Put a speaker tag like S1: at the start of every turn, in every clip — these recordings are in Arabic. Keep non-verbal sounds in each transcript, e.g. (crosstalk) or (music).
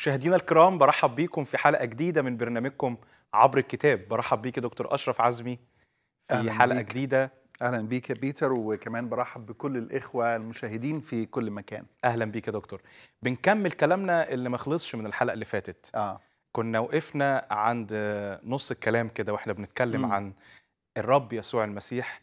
S1: مشاهدينا الكرام برحب بيكم في حلقه جديده من برنامجكم عبر الكتاب برحب بيك يا دكتور اشرف عزمي في حلقه بيك. جديده اهلا بيك يا بيتر وكمان برحب بكل الاخوه المشاهدين في كل مكان اهلا بيك يا دكتور بنكمل كلامنا اللي ما خلصش من الحلقه اللي فاتت اه كنا وقفنا عند نص الكلام كده واحنا بنتكلم م. عن الرب يسوع المسيح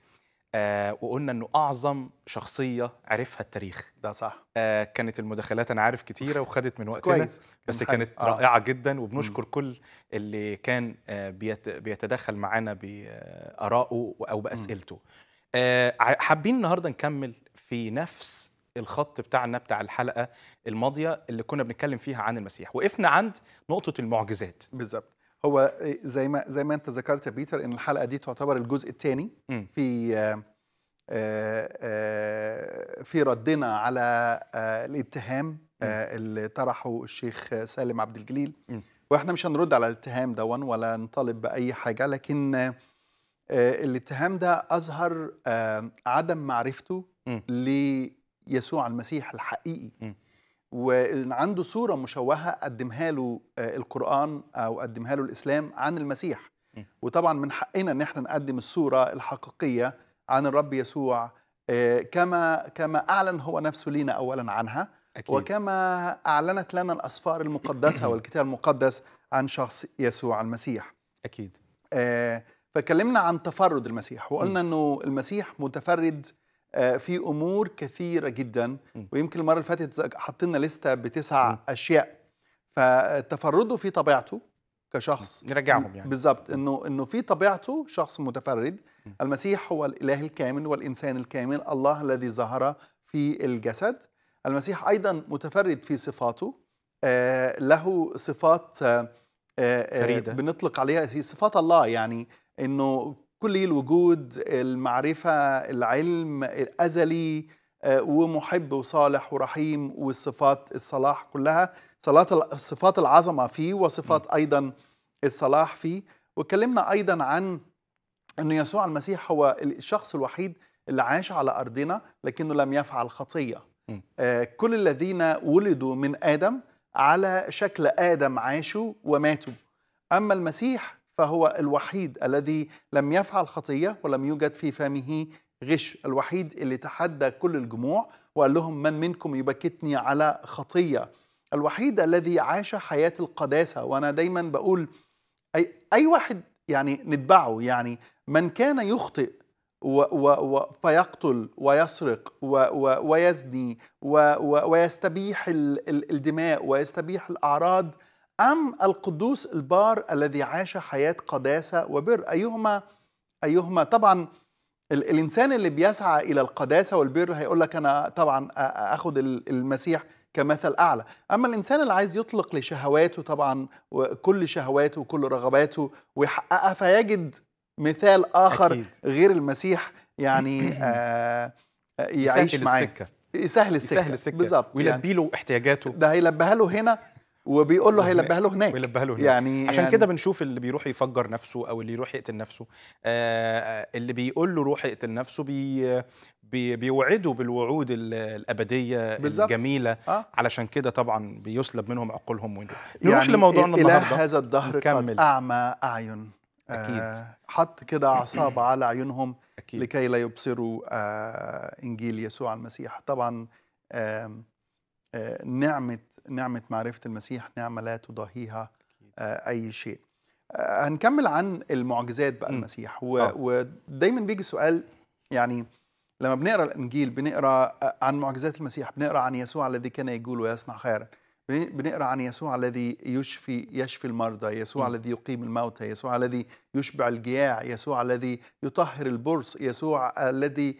S1: آه وقلنا انه اعظم شخصيه عرفها التاريخ ده صح آه كانت المداخلات انا عارف كتيره وخدت من وقتنا كويس. بس يعني كانت آه. رائعه جدا وبنشكر م. كل اللي كان آه بيت بيتدخل معانا بارائه آه، او باسئلته آه حابين النهارده نكمل في نفس الخط بتاعنا بتاع الحلقه الماضيه اللي كنا
S2: بنتكلم فيها عن المسيح وقفنا عند نقطه المعجزات بالظبط هو زي ما زي ما انت ذكرت يا بيتر ان الحلقه دي تعتبر الجزء الثاني في آه، آه، آه، في ردنا على الاتهام اللي طرحه الشيخ سالم عبد الجليل واحنا مش هنرد على الاتهام ده ولا نطالب باي حاجه لكن الاتهام ده اظهر عدم معرفته ليسوع المسيح الحقيقي وعنده صورة مشوهة قدمها له آه، القرآن أو قدمها له الإسلام عن المسيح وطبعا من حقنا ان احنا نقدم الصوره الحقيقيه عن الرب يسوع آه، كما كما اعلن هو نفسه لينا اولا عنها أكيد. وكما اعلنت لنا الاسفار المقدسه (clears throat) والكتاب المقدس عن شخص يسوع المسيح اكيد آه، فكلمنا عن تفرد المسيح وقلنا انه المسيح متفرد آه، في امور كثيره جدا ويمكن المره اللي فاتت حطينا لسته بتسع اشياء فتفرده في طبيعته كشخص نرجعهم يعني بالظبط انه انه في طبيعته شخص متفرد المسيح هو الاله الكامل والانسان الكامل الله الذي ظهر في الجسد المسيح ايضا متفرد في صفاته آه، له صفات آه، فريدة. بنطلق عليها صفات الله يعني انه كلي الوجود المعرفة العلم الأزلي آه، ومحب وصالح ورحيم والصفات الصلاح كلها صفات العظمة فيه وصفات أيضا الصلاح فيه واتكلمنا أيضا عن أن يسوع المسيح هو الشخص الوحيد اللي عاش على أرضنا لكنه لم يفعل خطية آه، كل الذين ولدوا من آدم على شكل آدم عاشوا وماتوا أما المسيح فهو الوحيد الذي لم يفعل خطية ولم يوجد في فمه غش الوحيد اللي تحدى كل الجموع وقال لهم من منكم يبكتني على خطية الوحيد الذي عاش حياة القداسة وأنا دايما بقول أي, أي واحد يعني نتبعه يعني من كان يخطئ و و و فيقتل ويسرق و و ويزني و و ويستبيح الدماء ويستبيح الأعراض أم القدوس البار الذي عاش حياة قداسة وبر أيهما أيهما طبعا الإنسان اللي بيسعى إلى القداسة والبر هيقول لك أنا طبعا أخذ المسيح كمثل أعلى أما الإنسان اللي عايز يطلق لشهواته طبعا وكل شهواته وكل رغباته ويحققها فيجد مثال آخر أكيد. غير المسيح يعني (clears throat) آه،, آه يعيش معاه يسهل السكة يسهل السكة, السكة. بالظبط يعني ويلبي له يعني احتياجاته ده هيلبيها له هنا وبيقول له هيلبها له هناك له هناك يعني عشان يعني كده
S1: بنشوف اللي بيروح يفجر نفسه او اللي يروح يقتل نفسه آه, آه، اللي بيقول له روح اقتل نفسه بي بي بيوعده بالوعود الابديه بالزبط. الجميله آه. علشان كده طبعا بيسلب منهم عقولهم ونروح يعني لموضوعنا النهارده هذا الدهر نكمل. قد
S2: اعمى اعين اكيد آه حط كده اعصاب (clears throat) على عيونهم أكيد. لكي لا يبصروا آه انجيل يسوع المسيح طبعا آه نعمه نعمة معرفة المسيح نعمة لا تضاهيها آه، أي شيء آه، هنكمل عن المعجزات بقى المسيح و... آه. ودايما بيجي سؤال يعني لما بنقرا الانجيل بنقرا عن معجزات المسيح بنقرا عن يسوع الذي كان يقول ويصنع خيرا بنقرا عن يسوع الذي يشفي يشفي المرضى يسوع م. الذي يقيم الموتى يسوع الذي يشبع الجياع يسوع الذي يطهر البرص يسوع الذي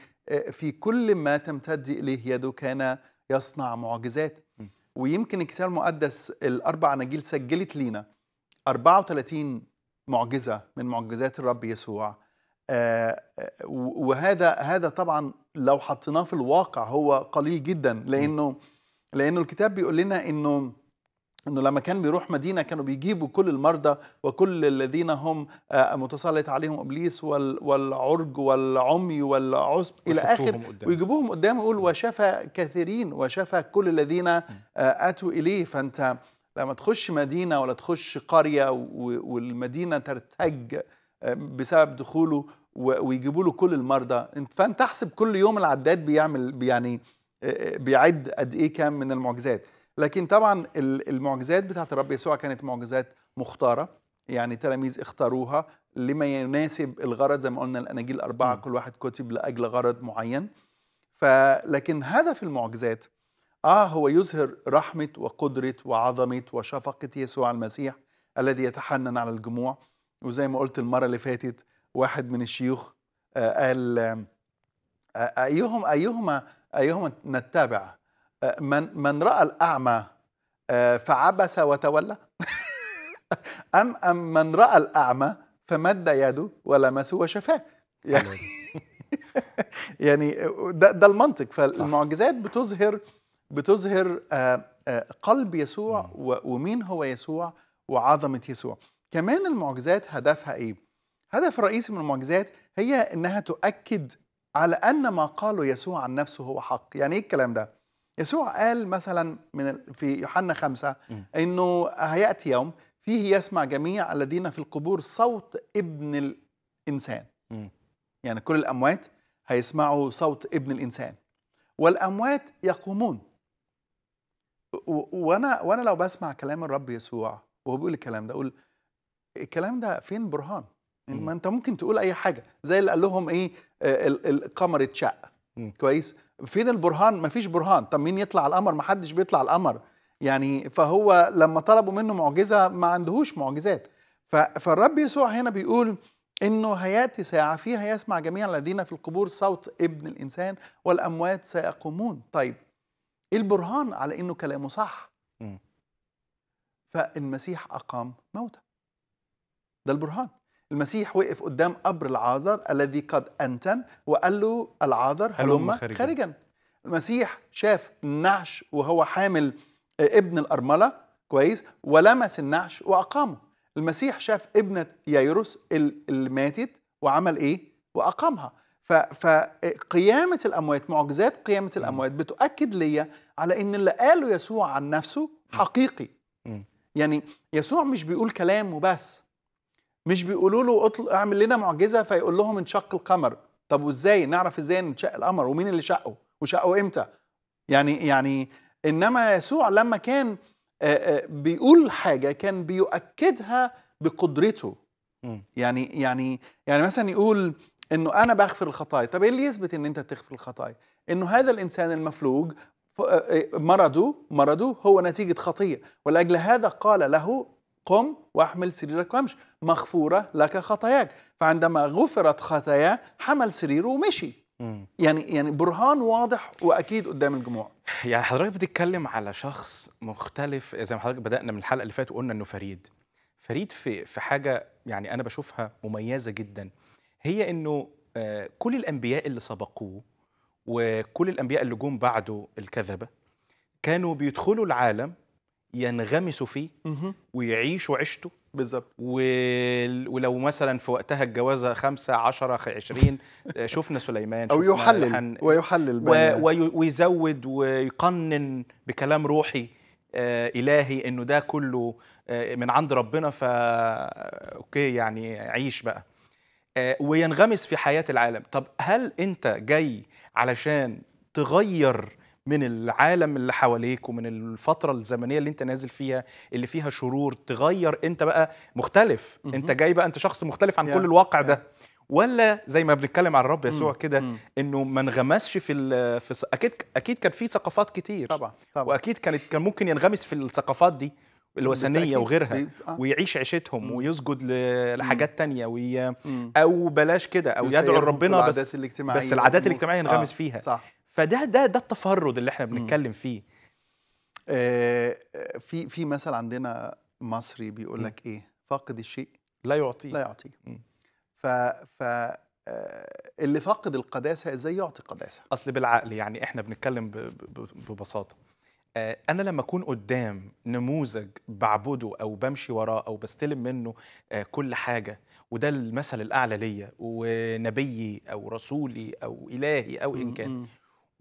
S2: في كل ما تمتد اليه يده كان يصنع معجزات ويمكن الكتاب المقدس الأربع أناجيل سجلت لينا 34 معجزة من معجزات الرب يسوع آه، آه، وهذا هذا طبعا لو حطيناه في الواقع هو قليل جدا لأنه لأنه الكتاب بيقول لنا إنه انه لما كان بيروح مدينه كانوا بيجيبوا كل المرضى وكل الذين هم آه، متسلط عليهم ابليس والعرج والعمي والعسب الى اخر ويجيبوهم قدام يقول وشفى كثيرين وشفى كل الذين آه، اتوا اليه فانت لما تخش مدينه ولا تخش قريه والمدينه ترتج آه، بسبب دخوله ويجيبوا له كل المرضى فانت احسب كل يوم العداد بيعمل يعني بيعد قد ايه كام من المعجزات لكن طبعا المعجزات بتاعت الرب يسوع كانت معجزات مختاره يعني تلاميذ اختاروها لما يناسب الغرض زي ما قلنا الاناجيل الاربعه كل واحد كتب لاجل غرض معين فلكن هدف المعجزات اه هو يظهر رحمه وقدره وعظمه وشفقه يسوع المسيح الذي يتحنن على الجموع وزي ما قلت المره اللي فاتت واحد من الشيوخ آه قال آه ايهم ايهما ايهما نتبع آه، من من راى الاعمى آه، فعبس وتولى (laughs) ام ام من راى الاعمى فمد يده ولمسه وشفاه (laughs) يعني (laughs) يعني ده, ده المنطق فالمعجزات بتظهر بتظهر آه، قلب يسوع ومين هو يسوع وعظمه يسوع كمان المعجزات هدفها ايه هدف رئيسي من المعجزات هي انها تؤكد على ان ما قاله يسوع عن نفسه هو حق يعني ايه الكلام ده يسوع قال مثلا من في يوحنا خمسة انه هياتي يوم فيه يسمع جميع الذين في القبور صوت ابن الانسان م. يعني كل الاموات هيسمعوا صوت ابن الانسان والاموات يقومون وانا وانا لو بسمع كلام الرب يسوع وهو بيقول الكلام ده اقول الكلام ده فين برهان ما انت ممكن تقول اي حاجه زي اللي قال لهم ايه آه، القمر اتشق كويس فين البرهان ما فيش برهان طب مين يطلع القمر ما حدش بيطلع القمر يعني فهو لما طلبوا منه معجزه ما عندهوش معجزات فالرب يسوع هنا بيقول انه هياتي ساعه فيها يسمع جميع الذين في القبور صوت ابن الانسان والاموات سيقومون طيب ايه البرهان على انه كلامه صح فالمسيح اقام موتى ده البرهان المسيح وقف قدام قبر العازر الذي قد أنتن وقال له العازر هلم خارجا. خارجا المسيح شاف النعش وهو حامل آه، ابن الأرملة كويس ولمس النعش وأقامه المسيح شاف ابنة ييروس اللي ماتت وعمل إيه وأقامها فقيامة الأموات معجزات قيامة الأموات بتؤكد ليا على إن اللي قاله يسوع عن نفسه حقيقي يعني يسوع مش بيقول كلام وبس مش بيقولوا له أطل... اعمل لنا معجزه فيقول لهم انشق القمر طب وازاي نعرف ازاي انشق القمر ومين اللي شقه وشقه امتى يعني يعني انما يسوع لما كان بيقول حاجه كان بيؤكدها بقدرته يعني يعني يعني مثلا يقول انه انا بغفر الخطايا طب ايه اللي يثبت ان انت تغفر الخطايا انه هذا الانسان المفلوج مرضه مرضه هو نتيجه خطيه ولاجل هذا قال له قم واحمل سريرك وامش مغفورة لك خطاياك فعندما غفرت خطاياه حمل سريره ومشي يعني يعني برهان واضح واكيد قدام الجموع
S1: يعني حضرتك بتتكلم على شخص مختلف زي ما حضرتك بدانا من الحلقه اللي فاتت وقلنا انه فريد فريد في في حاجه يعني انا بشوفها مميزه جدا هي انه آه، كل الانبياء اللي سبقوه وكل الانبياء اللي جم بعده الكذبه كانوا بيدخلوا العالم ينغمسوا فيه ويعيشوا عيشته بالظبط ولو مثلا في وقتها الجوازه 5 10 20 شفنا سليمان شفنا او يحلل حن... ويحلل و... ويزود ويقنن بكلام روحي آه الهي انه ده كله آه من عند ربنا ف اوكي يعني عيش بقى آه وينغمس في حياه العالم طب هل انت جاي علشان تغير من العالم اللي حواليك ومن الفتره الزمنيه اللي انت نازل فيها اللي فيها شرور تغير انت بقى مختلف انت جاي بقى انت شخص مختلف عن كل الواقع ده ولا زي ما بنتكلم عن الرب يسوع كده انه ما انغمسش في في اكيد اكيد كان في ثقافات كتير طبعا طبعا واكيد كانت كان ممكن ينغمس في الثقافات دي الوثنية وغيرها بي... آه. ويعيش عيشتهم مم. ويسجد لحاجات تانية وي... أو بلاش كده أو يدعو ربنا بس بس العادات الاجتماعية ينغمس آه. فيها
S2: صح. فده ده ده التفرد اللي احنا بنتكلم فيه آه في في مثل عندنا مصري بيقول لك ايه فاقد الشيء لا يعطيه لا يعطيه ف ف آه، اللي فاقد القداسه ازاي يعطي قداسه اصل
S1: بالعقل يعني احنا بنتكلم ببساطه آه، انا لما اكون قدام نموذج بعبده او بمشي وراه او بستلم منه آه، كل حاجه وده المثل الاعلى ليا ونبيي او رسولي او الهي او ان كان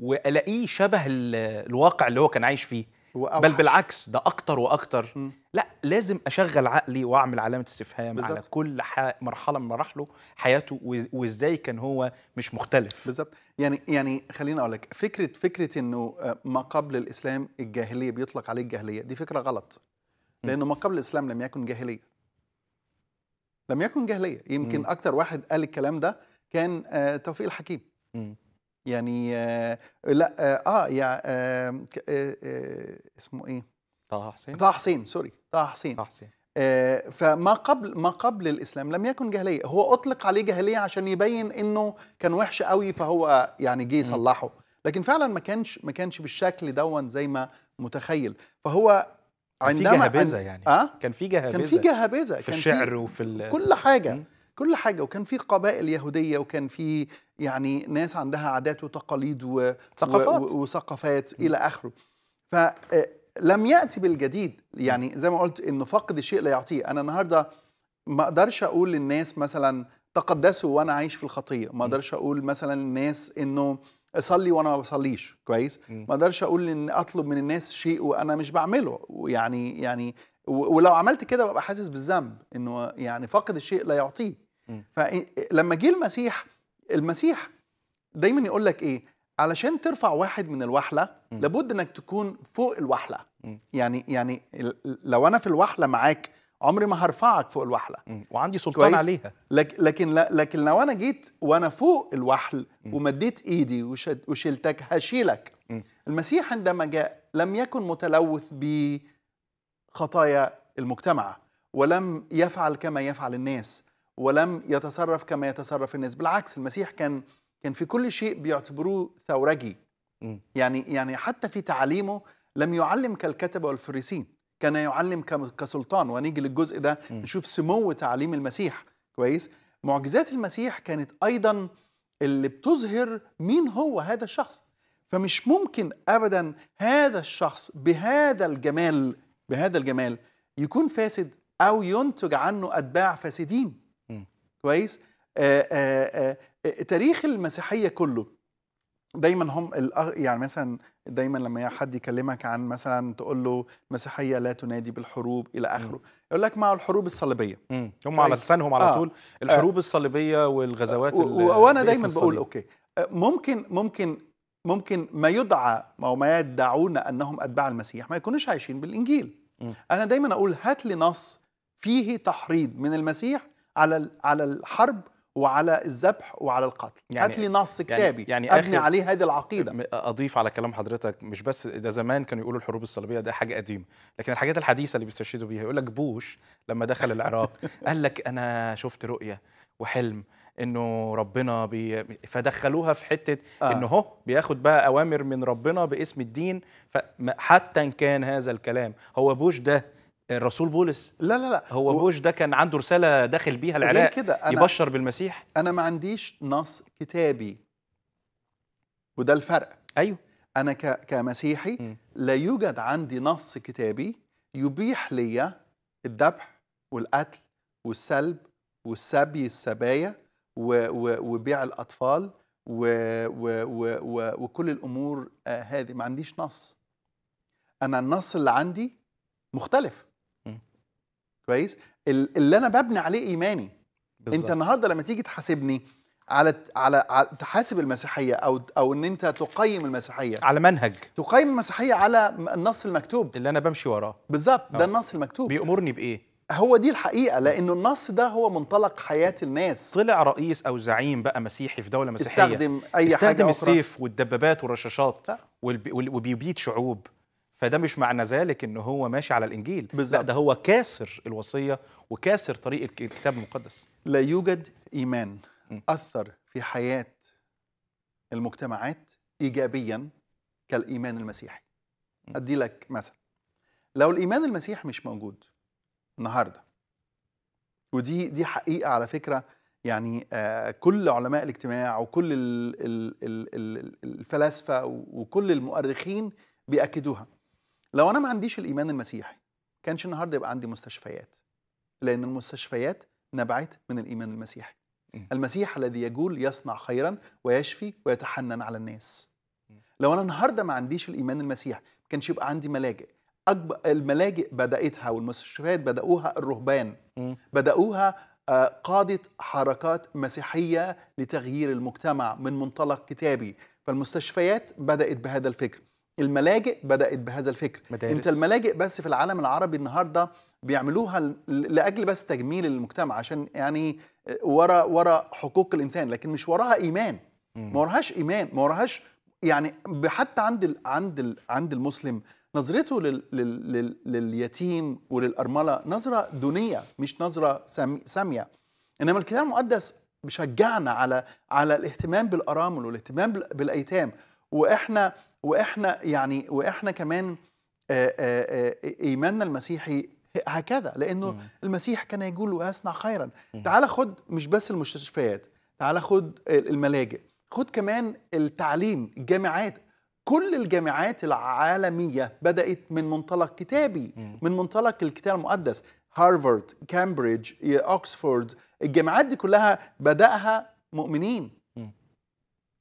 S1: والاقيه شبه الواقع اللي هو كان عايش فيه وأوحش. بل بالعكس ده اكتر واكتر م. لا لازم اشغل عقلي واعمل علامه استفهام على كل ح... مرحله
S2: من مراحله حياته وازاي كان هو مش مختلف بالظبط يعني يعني خليني اقول لك فكره فكره انه آه، ما قبل الاسلام الجاهليه بيطلق عليه الجاهليه دي فكره غلط لانه ما قبل الاسلام لم يكن جاهليه لم يكن جاهليه يمكن م. اكتر واحد قال الكلام ده كان آه، توفيق الحكيم م. يعني آه لا اه يا آه آه اسمه ايه طه حسين طه حسين سوري طه حسين طه حسين آه فما قبل ما قبل الاسلام لم يكن جاهليه هو اطلق عليه جاهليه عشان يبين انه كان وحش قوي فهو يعني جه يصلحه لكن فعلا ما كانش ما كانش بالشكل دون زي ما متخيل فهو عندما في جهابذه يعني آه؟
S1: كان في جهابذه كان في جهابذه في الشعر وفي كل
S2: حاجه مم. كل حاجه وكان في قبائل يهوديه وكان في يعني ناس عندها عادات وتقاليد و... ثقافات و... وثقافات الى اخره فلم آه، ياتي بالجديد يعني زي ما قلت انه فقد الشيء لا يعطيه انا النهارده ما اقدرش اقول للناس مثلا تقدسوا وانا عايش في الخطيه ما اقدرش اقول مثلا للناس انه اصلي وانا ما بصليش كويس ما اقدرش اقول ان اطلب من الناس شيء وانا مش بعمله يعني يعني ولو عملت كده ببقى حاسس بالذنب انه يعني فقد الشيء لا يعطيه فلما جه المسيح المسيح دايما يقول لك ايه علشان ترفع واحد من الوحله م. لابد انك تكون فوق الوحله م. يعني يعني لو انا في الوحله معاك عمري ما هرفعك فوق الوحله م. وعندي سلطان كويس؟ عليها لك لكن لكن لو انا جيت وانا فوق الوحل م. ومديت ايدي وشلتك هشيلك م. المسيح عندما جاء لم يكن متلوث بخطايا المجتمع ولم يفعل كما يفعل الناس ولم يتصرف كما يتصرف الناس بالعكس المسيح كان كان في كل شيء بيعتبروه ثورجي يعني يعني حتى في تعليمه لم يعلم كالكتبه والفريسين كان يعلم كسلطان ونيجي للجزء ده نشوف سمو تعليم المسيح كويس معجزات المسيح كانت ايضا اللي بتظهر مين هو هذا الشخص فمش ممكن ابدا هذا الشخص بهذا الجمال بهذا الجمال يكون فاسد او ينتج عنه اتباع فاسدين كويس آآ آه، آآ آه، آه، تاريخ المسيحيه كله دايما هم يعني مثلا دايما لما حد يكلمك عن مثلا تقول له المسيحيه لا تنادي بالحروب الى اخره يقول لك مع الحروب الصليبيه هم على لسانهم على طول آه. الحروب
S1: الصليبيه
S2: والغزوات آه. وانا دايما بقول اوكي ممكن ممكن ممكن ما يدعى او ما يدعون انهم اتباع المسيح ما يكونوش عايشين بالانجيل انا دايما اقول هات لي نص فيه تحريض من المسيح على على الحرب وعلى الذبح وعلى القتل يعني هات لي نص يعني كتابي يعني, يعني ابني عليه هذه
S1: العقيده اضيف على كلام حضرتك مش بس ده زمان كانوا يقولوا الحروب الصليبيه ده حاجه قديمه لكن الحاجات الحديثه اللي بيستشهدوا بيها يقول لك بوش لما دخل العراق (laughs) قال لك انا شفت رؤيه وحلم انه ربنا بي... فدخلوها في حته آه. انه هو بياخد بقى اوامر من ربنا باسم الدين فحتى ان كان هذا الكلام هو بوش
S2: ده الرسول بولس لا لا لا هو و... بوش ده كان عنده رساله داخل بيها العراق كده أنا يبشر بالمسيح انا ما عنديش نص كتابي وده الفرق ايوه انا ك... كمسيحي م. لا يوجد عندي نص كتابي يبيح لي الذبح والقتل والسلب والسبي السبايا و... و... وبيع الاطفال و... و... و... و... وكل الامور آه، هذه ما عنديش نص انا النص اللي عندي مختلف كويس اللي انا ببني عليه ايماني بالزبط. انت النهارده لما تيجي تحاسبني على على, على تحاسب المسيحيه او او ان انت تقيم المسيحيه على منهج تقيم المسيحيه على النص المكتوب اللي انا بمشي وراه بالظبط ده آه. النص المكتوب بيأمرني بايه هو دي الحقيقة لأنه النص ده هو منطلق حياة
S1: الناس طلع رئيس أو زعيم بقى مسيحي في دولة مسيحية استخدم أي استخدم حاجة السيف أخرى. والدبابات والرشاشات وبيبيد شعوب فده مش معنى ذلك ان هو ماشي على
S2: الانجيل بالزبط. لا ده هو كاسر الوصيه وكاسر طريق الكتاب المقدس لا يوجد ايمان م. اثر في حياه المجتمعات ايجابيا كالايمان المسيحي م. ادي لك مثل لو الايمان المسيحي مش موجود النهارده ودي دي حقيقه على فكره يعني آه كل علماء الاجتماع وكل الفلاسفه وكل المؤرخين بيأكدوها لو انا ما عنديش الايمان المسيحي كانش النهارده يبقى عندي مستشفيات لان المستشفيات نبعت من الايمان المسيحي المسيح الذي يجول يصنع خيرا ويشفي ويتحنن على الناس لو انا النهارده ما عنديش الايمان المسيحي ما كانش يبقى عندي ملاجئ أكبر الملاجئ بداتها والمستشفيات بداوها الرهبان بداوها آه، قادة حركات مسيحية لتغيير المجتمع من منطلق كتابي فالمستشفيات بدأت بهذا الفكر الملاجئ بدات بهذا الفكر مدارس. انت الملاجئ بس في العالم العربي النهارده بيعملوها لاجل بس تجميل المجتمع عشان يعني ورا ورا حقوق الانسان لكن مش وراها ايمان ما وراهاش ايمان ما وراهاش يعني حتى عند الـ عند الـ عند المسلم نظرته للـ للـ لل لليتيم وللارمله نظره دونيه مش نظره ساميه انما الكتاب المقدس بشجعنا على على الاهتمام بالارامل والاهتمام بالايتام واحنا واحنا يعني واحنا كمان آه، آه، آه، ايماننا المسيحي هكذا لانه مم. المسيح كان يقول ويصنع خيرا مم. تعال خد مش بس المستشفيات تعال خد الملاجئ خد كمان التعليم الجامعات كل الجامعات العالميه بدات من منطلق كتابي مم. من منطلق الكتاب المقدس هارفارد كامبريدج اوكسفورد الجامعات دي كلها بداها مؤمنين مم.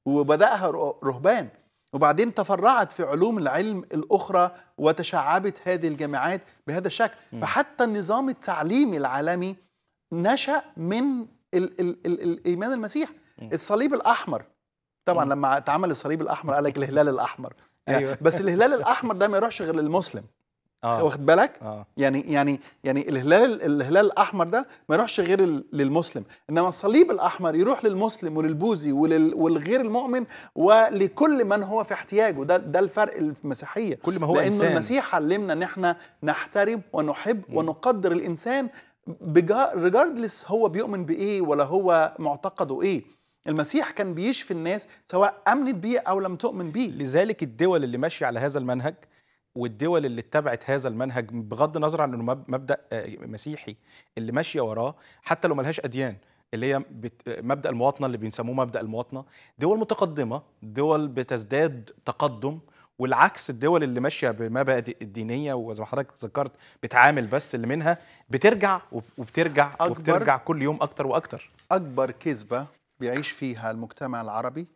S2: وبداها رهبان وبعدين تفرعت في علوم العلم الأخرى وتشعبت هذه الجامعات بهذا الشكل م. فحتى النظام التعليمي العالمي نشأ من ال ال ال الإيمان المسيح م. الصليب الأحمر طبعا م. لما اتعمل الصليب الأحمر قال لك الهلال الأحمر يعني أيوة. بس الهلال الأحمر ده ما يروحش غير للمسلم آه. واخد بالك آه. يعني يعني يعني الهلال الهلال الاحمر ده ما يروحش غير للمسلم انما الصليب الاحمر يروح للمسلم وللبوذي وللغير المؤمن ولكل من هو في احتياجه ده ده الفرق المسيحيه كل ما هو لانه إنسان. المسيح علمنا ان احنا نحترم ونحب م. ونقدر الانسان ريجاردلس هو بيؤمن بايه ولا هو معتقده ايه المسيح كان بيشفي الناس سواء امنت بيه او لم تؤمن
S1: بيه لذلك الدول اللي ماشيه على هذا المنهج والدول اللي اتبعت هذا المنهج بغض النظر عن انه مبدا آه، مسيحي اللي ماشيه وراه حتى لو ملهاش اديان اللي هي مبدا المواطنه اللي بيسموه مبدا المواطنه دول متقدمه دول بتزداد تقدم والعكس الدول اللي ماشيه بمبادئ الدينيه وزي ما حضرتك ذكرت بتعامل بس اللي منها بترجع وبترجع وبترجع كل يوم اكتر واكتر
S2: اكبر كذبه بيعيش فيها المجتمع العربي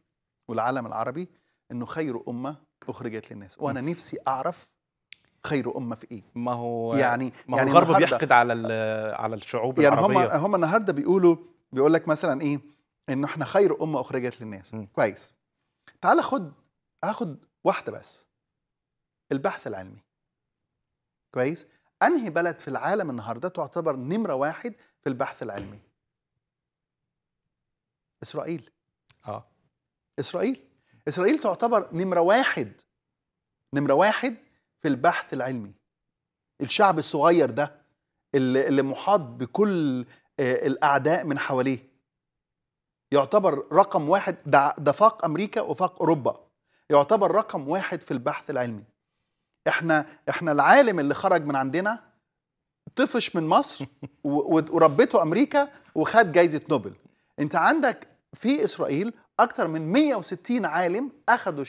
S2: والعالم العربي انه خير امه أخرجت للناس وأنا نفسي أعرف خير أمة في إيه ما هو يعني ما هو يعني الغرب بيحقد على على الشعوب يعني العربية هم هم النهارده بيقولوا بيقول لك مثلا إيه إن إحنا خير أمة أخرجت للناس م. كويس تعال خد هاخد واحدة بس البحث العلمي كويس أنهي بلد في العالم النهارده تعتبر نمرة واحد في البحث العلمي؟ إسرائيل آه إسرائيل إسرائيل تعتبر نمرة واحد نمرة واحد في البحث العلمي الشعب الصغير ده اللي محاط بكل آه، الأعداء من حواليه يعتبر رقم واحد ده, ده فاق أمريكا وفاق أوروبا يعتبر رقم واحد في البحث العلمي احنا احنا العالم اللي خرج من عندنا طفش من مصر وربته امريكا وخد جايزه نوبل انت عندك في اسرائيل اكثر من 160 عالم اخذوا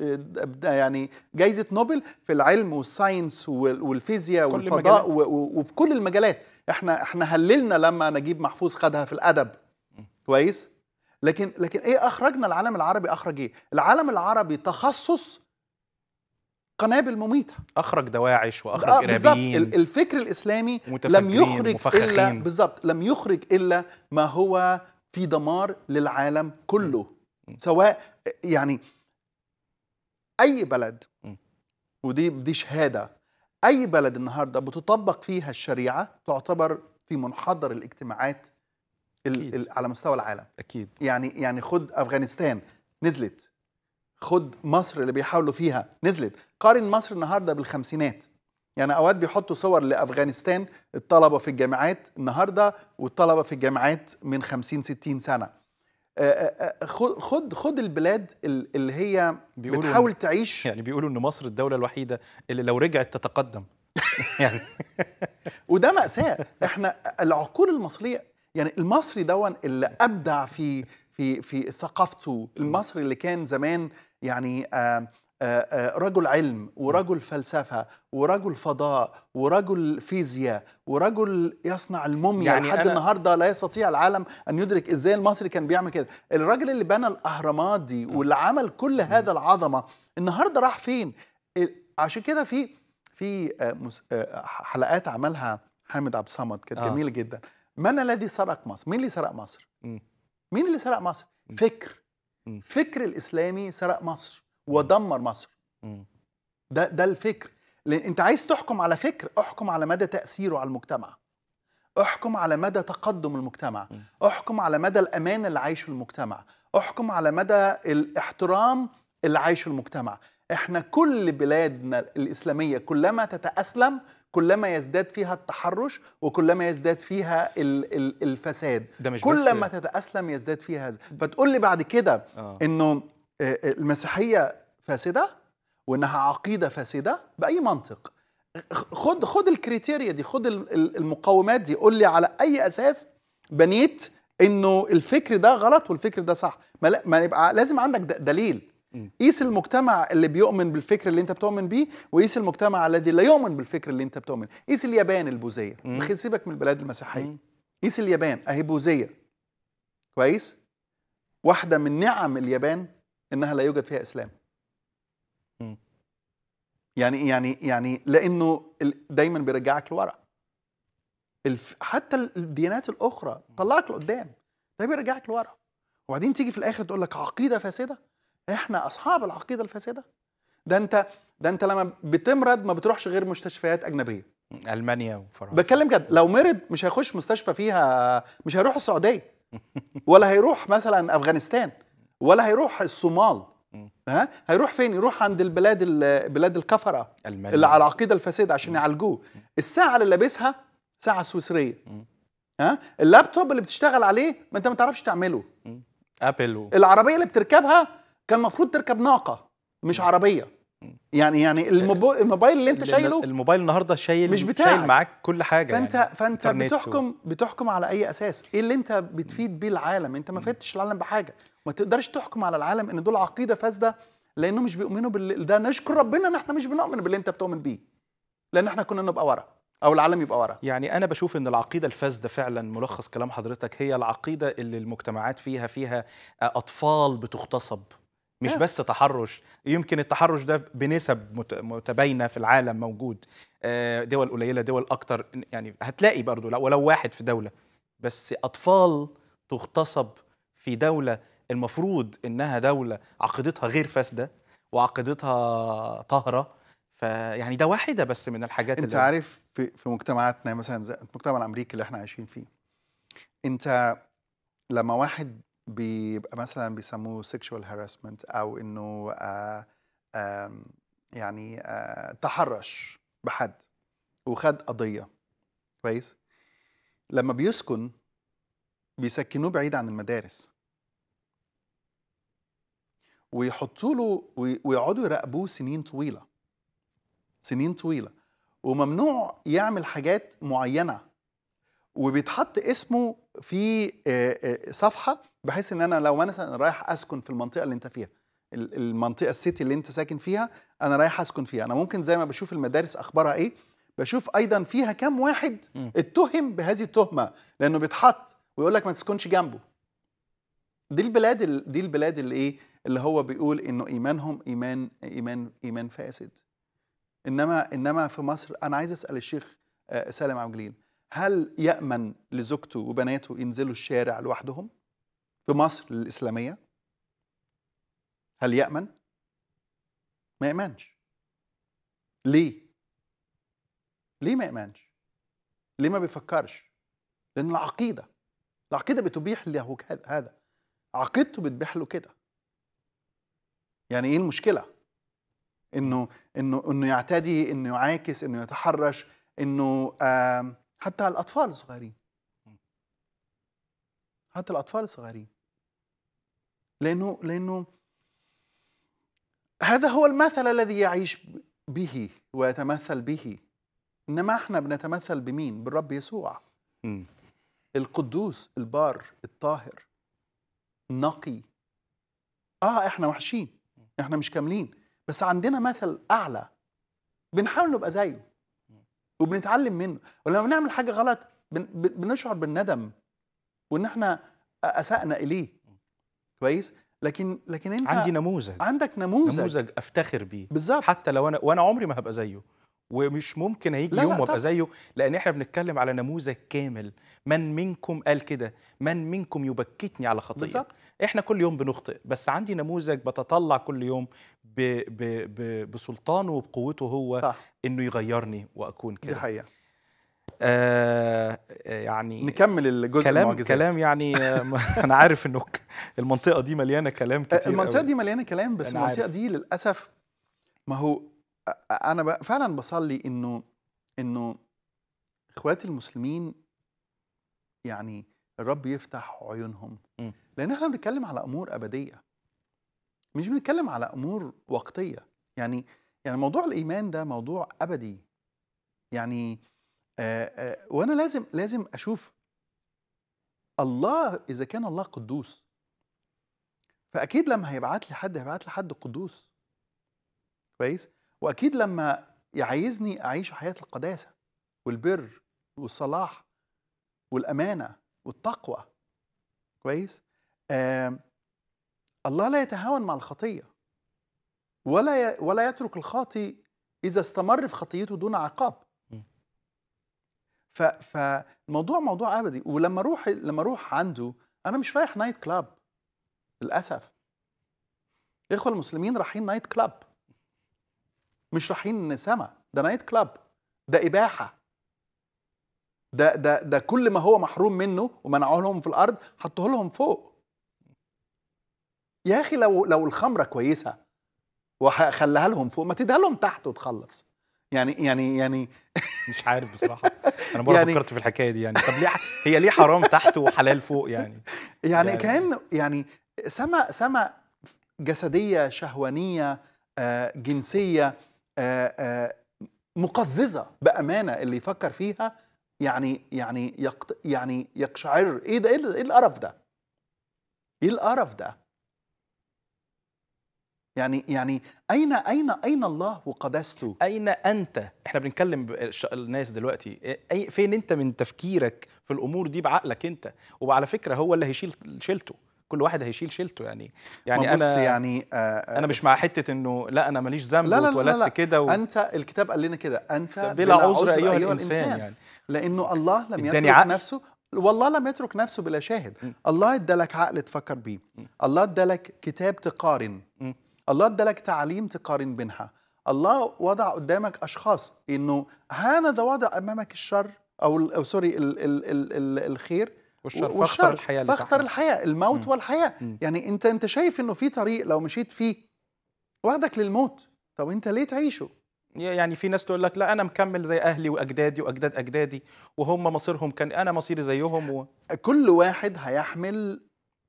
S2: آه، يعني جائزه نوبل في العلم والساينس والفيزياء والفضاء وفي كل المجالات احنا احنا هللنا لما نجيب محفوظ خدها في الادب كويس لكن لكن ايه اخرجنا العالم العربي اخرج ايه العالم العربي تخصص قنابل مميتة أخرج دواعش آه، وأخرج إرهابيين الفكر الإسلامي لم يخرج إلا بالظبط لم يخرج إلا ما هو في دمار للعالم كله سواء يعني اي بلد ودي دي شهاده اي بلد النهارده بتطبق فيها الشريعه تعتبر في منحدر الاجتماعات على مستوى العالم اكيد يعني يعني خد افغانستان نزلت خد مصر اللي بيحاولوا فيها نزلت قارن مصر النهارده بالخمسينات يعني اوقات بيحطوا صور لافغانستان الطلبه في الجامعات النهارده والطلبه في الجامعات من 50 60 سنه آه، آه، آه، خد خد البلاد اللي هي بتحاول تعيش (laughs) يعني بيقولوا ان مصر الدوله الوحيده اللي لو رجعت تتقدم (laughs) يعني (laughs) وده ماساه احنا العقول المصريه يعني المصري دون اللي ابدع في في في ثقافته المصري اللي كان زمان يعني آه آه، آه، رجل علم ورجل فلسفه ورجل فضاء ورجل فيزياء ورجل يصنع الموميا يعني لحد النهارده لا يستطيع العالم ان يدرك ازاي المصري كان بيعمل كده الراجل اللي بنى الاهرامات دي واللي عمل كل هذا العظمه النهارده راح فين عشان كده في في آه، حلقات عملها حامد عبد الصمد كانت آه. جميله جدا من الذي سرق مصر مين اللي سرق مصر مين اللي سرق مصر فكر فكر الاسلامي سرق مصر ودمر مصر ده ده الفكر لان انت عايز تحكم على فكر احكم على مدى تاثيره على المجتمع احكم على مدى تقدم المجتمع احكم على مدى الامان اللي عايشه المجتمع احكم على مدى الاحترام اللي عايشه المجتمع احنا كل بلادنا الاسلاميه كلما تتاسلم كلما يزداد فيها التحرش وكلما يزداد فيها الفساد ده مش كلما بس... تتاسلم يزداد فيها هذا فتقول لي بعد كده آه. انه آه، آه، المسيحيه فاسده وانها عقيده فاسده باي منطق خد خد الكريتيريا دي خد المقومات دي قول لي على اي اساس بنيت انه الفكر ده غلط والفكر ده صح ما, ما يبقى لازم عندك دليل قيس المجتمع اللي بيؤمن بالفكر اللي انت بتؤمن بيه وقيس المجتمع الذي لا يؤمن بالفكر اللي انت بتؤمن قيس اليابان البوذيه سيبك من البلاد المسيحيه قيس اليابان اهي بوذيه كويس واحده من نعم اليابان انها لا يوجد فيها اسلام يعني يعني يعني لانه دايما بيرجعك لورا الف... حتى الديانات الاخرى طلعك لقدام ده بيرجعك لورا وبعدين تيجي في الاخر تقول لك عقيده فاسده احنا اصحاب العقيده الفاسده ده انت ده انت لما بتمرض ما بتروحش غير مستشفيات اجنبيه المانيا وفرنسا بتكلم كده لو مرض مش هيخش مستشفى فيها مش هيروح السعوديه ولا هيروح مثلا افغانستان ولا هيروح الصومال ها هيروح فين يروح عند البلاد بلاد الكفره المانيا. اللي على العقيده الفاسده عشان يعالجوه الساعه اللي لابسها ساعه سويسريه ها اللابتوب اللي بتشتغل عليه ما انت ما تعرفش تعمله ابل و... العربيه اللي بتركبها كان المفروض تركب ناقه مش عربيه يعني يعني الموبايل اللي انت شايله الموبايل النهارده شايل مش بتاعك. شايل معاك كل حاجه فانت يعني فانت بتحكم و... بتحكم على اي اساس ايه اللي انت بتفيد بيه العالم انت ما فدتش العالم بحاجه ما تقدرش تحكم على العالم ان دول عقيده فاسده لانه مش بيؤمنوا بال... ده نشكر ربنا ان احنا مش بنؤمن باللي انت بتؤمن بيه لان احنا كنا نبقى ورا
S1: او العالم يبقى ورا يعني انا بشوف ان العقيده الفاسده فعلا ملخص كلام حضرتك هي العقيده اللي المجتمعات فيها فيها اطفال بتغتصب مش آه. بس تحرش يمكن التحرش ده بنسب متباينه في العالم موجود آه، دول قليله دول اكتر يعني هتلاقي برضو ولو واحد في دوله بس اطفال تغتصب في دوله المفروض انها دوله عقيدتها غير فاسده وعقيدتها طاهره فيعني ده واحده بس من الحاجات انت اللي عارف
S2: في, في مجتمعاتنا مثلا زي المجتمع الامريكي اللي احنا عايشين فيه انت لما واحد بيبقى مثلا بيسموه سيكشوال هاراسمنت او انه آآ آه، آآ يعني آآ آه، تحرش بحد وخد قضيه كويس لما بيسكن بيسكنوه بعيد عن المدارس ويحطوا له ويقعدوا يراقبوه سنين طويله سنين طويله وممنوع يعمل حاجات معينه وبيتحط اسمه في صفحه بحيث ان انا لو مثلا رايح اسكن في المنطقه اللي انت فيها المنطقه السيتي اللي انت ساكن فيها انا رايح اسكن فيها انا ممكن زي ما بشوف المدارس اخبارها ايه بشوف ايضا فيها كام واحد اتهم بهذه التهمه لانه بيتحط ويقول لك ما تسكنش جنبه دي البلاد دي البلاد اللي ايه اللي هو بيقول انه ايمانهم ايمان ايمان ايمان فاسد انما انما في مصر انا عايز اسال الشيخ آه، سالم عبد الجليل هل يامن لزوجته وبناته ينزلوا الشارع لوحدهم في مصر الاسلاميه هل يامن ما يامنش ليه ليه ما يامنش ليه ما بيفكرش لان العقيده العقيده بتبيح له هذا عقيدته بتبيح له كده يعني ايه المشكله انه انه انه يعتدي انه يعاكس انه يتحرش انه حتى على الاطفال الصغيرين حتى الاطفال الصغيرين لانه لانه هذا هو المثل الذي يعيش به ويتمثل به انما احنا بنتمثل بمين بالرب يسوع القدوس البار الطاهر النقي اه احنا وحشين احنا مش كاملين بس عندنا مثل اعلى بنحاول نبقى زيه وبنتعلم منه ولما بنعمل حاجه غلط بنشعر بالندم وان احنا اسانا اليه كويس لكن لكن انت عندي نموذج عندك نموذج نموذج
S1: افتخر بيه بالظبط حتى لو انا وانا عمري ما هبقى زيه ومش ممكن هيجي لا يوم وابقى زيه لان احنا بنتكلم على نموذج كامل من منكم قال كده من منكم يبكتني على خطيه بالزبط. احنا كل يوم بنخطئ بس عندي نموذج بتطلع كل يوم بـ بـ بـ بسلطانه وبقوته هو صح. انه يغيرني واكون كده دي حقيقة. آه،, آه يعني نكمل الجزء كلام المعجزات. كلام يعني آه، (laughs) انا عارف انه المنطقه دي مليانه كلام آه، كتير المنطقه أوي. دي
S2: مليانه كلام بس المنطقه عارف. دي للاسف ما هو انا فعلا بصلي انه انه اخواتي المسلمين يعني الرب يفتح عيونهم لان احنا بنتكلم على امور ابديه مش بنتكلم على امور وقتيه يعني يعني موضوع الايمان ده موضوع ابدي يعني آآ آآ وانا لازم لازم اشوف الله اذا كان الله قدوس فاكيد لما هيبعت لي حد هيبعت لي حد قدوس كويس واكيد لما يعايزني اعيش حياه القداسه والبر والصلاح والامانه والتقوى كويس آه الله لا يتهاون مع الخطيه ولا ولا يترك الخاطي اذا استمر في خطيته دون عقاب فالموضوع موضوع ابدي ولما اروح لما اروح عنده انا مش رايح نايت كلاب للاسف الاخوه المسلمين رايحين نايت كلاب مش رايحين سما ده نايت كلاب ده اباحه ده ده ده كل ما هو محروم منه ومنعوه لهم في الارض حطوه لهم فوق يا اخي لو لو الخمره كويسه وخلاها لهم فوق ما تديها لهم تحت وتخلص يعني يعني يعني (laughs) مش عارف بصراحه انا مره يعني
S1: فكرت في الحكايه دي
S2: يعني طب ليه هي ليه حرام تحت وحلال فوق يعني يعني, يعني كان يعني سما سما جسديه شهوانيه آه جنسيه آه، آه، مقززه بامانه اللي يفكر فيها يعني يعني يقط... يعني يقشعر ايه ده إيه, ايه القرف ده؟ ايه القرف ده؟ يعني يعني اين اين اين الله
S1: وقداسته؟ اين انت؟ احنا بنتكلم الناس دلوقتي إيه، اي فين انت من تفكيرك في الامور دي بعقلك انت؟ وعلى فكره هو اللي هيشيل شيلته كل واحد هيشيل شيلته يعني يعني انا يعني آه،, آه انا مش مع حته انه لا انا ماليش
S2: ذنب واتولدت كده و... انت الكتاب قال لنا كده انت بلا, بلا عذر ايها, أيها الانسان, الإنسان يعني لانه الله لم يترك نفسه والله لم يترك نفسه بلا شاهد م. الله ادالك عقل تفكر بيه الله ادالك كتاب تقارن م. الله ادالك تعليم تقارن بينها الله وضع قدامك اشخاص انه هذا وضع امامك الشر او, أو سوري الـ الـ الـ الـ الخير والشر, والشر فاختر الحياه فاختر الحياه الموت مم. والحياه مم. يعني انت انت شايف انه في طريق لو مشيت فيه وعدك للموت طب انت ليه تعيشه
S1: يعني في ناس تقول لك لا انا مكمل زي اهلي واجدادي واجداد اجدادي وهم مصيرهم كان انا مصيري زيهم و... كل واحد هيحمل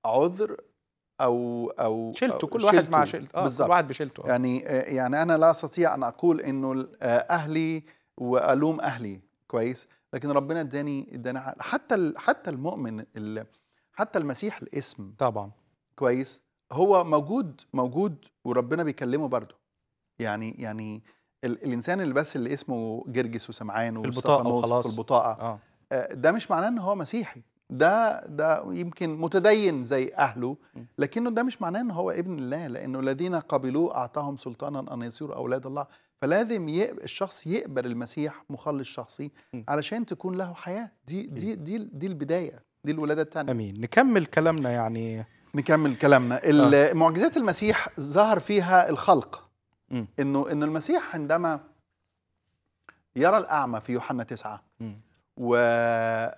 S2: عذر او او شلته كل واحد مع شلته آه بالزبط. كل واحد بشلته آه. يعني آه، يعني انا لا استطيع ان اقول انه آه، اهلي والوم اهلي كويس لكن ربنا اداني اداني عقل حتى حتى المؤمن حتى المسيح الاسم طبعا كويس هو موجود موجود وربنا بيكلمه برضه يعني يعني ال الانسان اللي بس اللي اسمه جرجس وسمعان في البطاقه وخلاص في البطاقه آه. آه. ده مش معناه ان هو مسيحي ده ده يمكن متدين زي اهله لكنه ده مش معناه ان هو ابن الله لانه الذين قبلوه اعطاهم سلطانا ان يصيروا اولاد الله فلازم يقبل الشخص يقبل المسيح مخلص شخصي علشان تكون له حياه دي دي دي دي البدايه دي الولاده الثانيه امين نكمل كلامنا يعني نكمل كلامنا آه. معجزات المسيح ظهر فيها الخلق انه انه المسيح عندما يرى الاعمى في يوحنا تسعة و...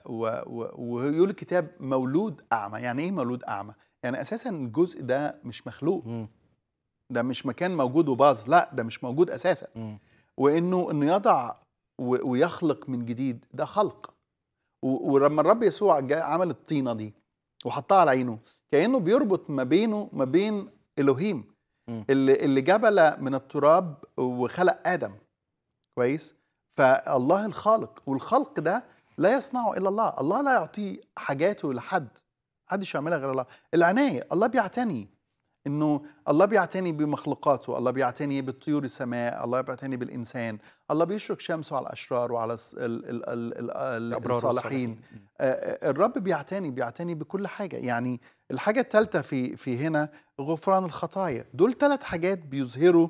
S2: و... و... ويقول الكتاب مولود اعمى يعني ايه مولود اعمى يعني اساسا الجزء ده مش مخلوق ده مش مكان موجود وباظ لا ده مش موجود اساسا م. وانه انه يضع ويخلق من جديد ده خلق ولما الرب يسوع عمل الطينه دي وحطها على عينه كانه بيربط ما بينه ما بين الوهيم اللي اللي جبل من التراب وخلق ادم كويس فالله الخالق والخلق ده لا يصنعه الا الله الله لا يعطيه حاجاته لحد حدش يعملها غير الله العنايه الله بيعتني انه الله بيعتني بمخلوقاته الله بيعتني بالطيور السماء الله بيعتني بالانسان الله بيشرق شمسه على الاشرار وعلى الصالحين آه، آه، الرب بيعتني بيعتني بكل حاجه يعني الحاجه الثالثه في في هنا غفران الخطايا دول ثلاث حاجات بيظهروا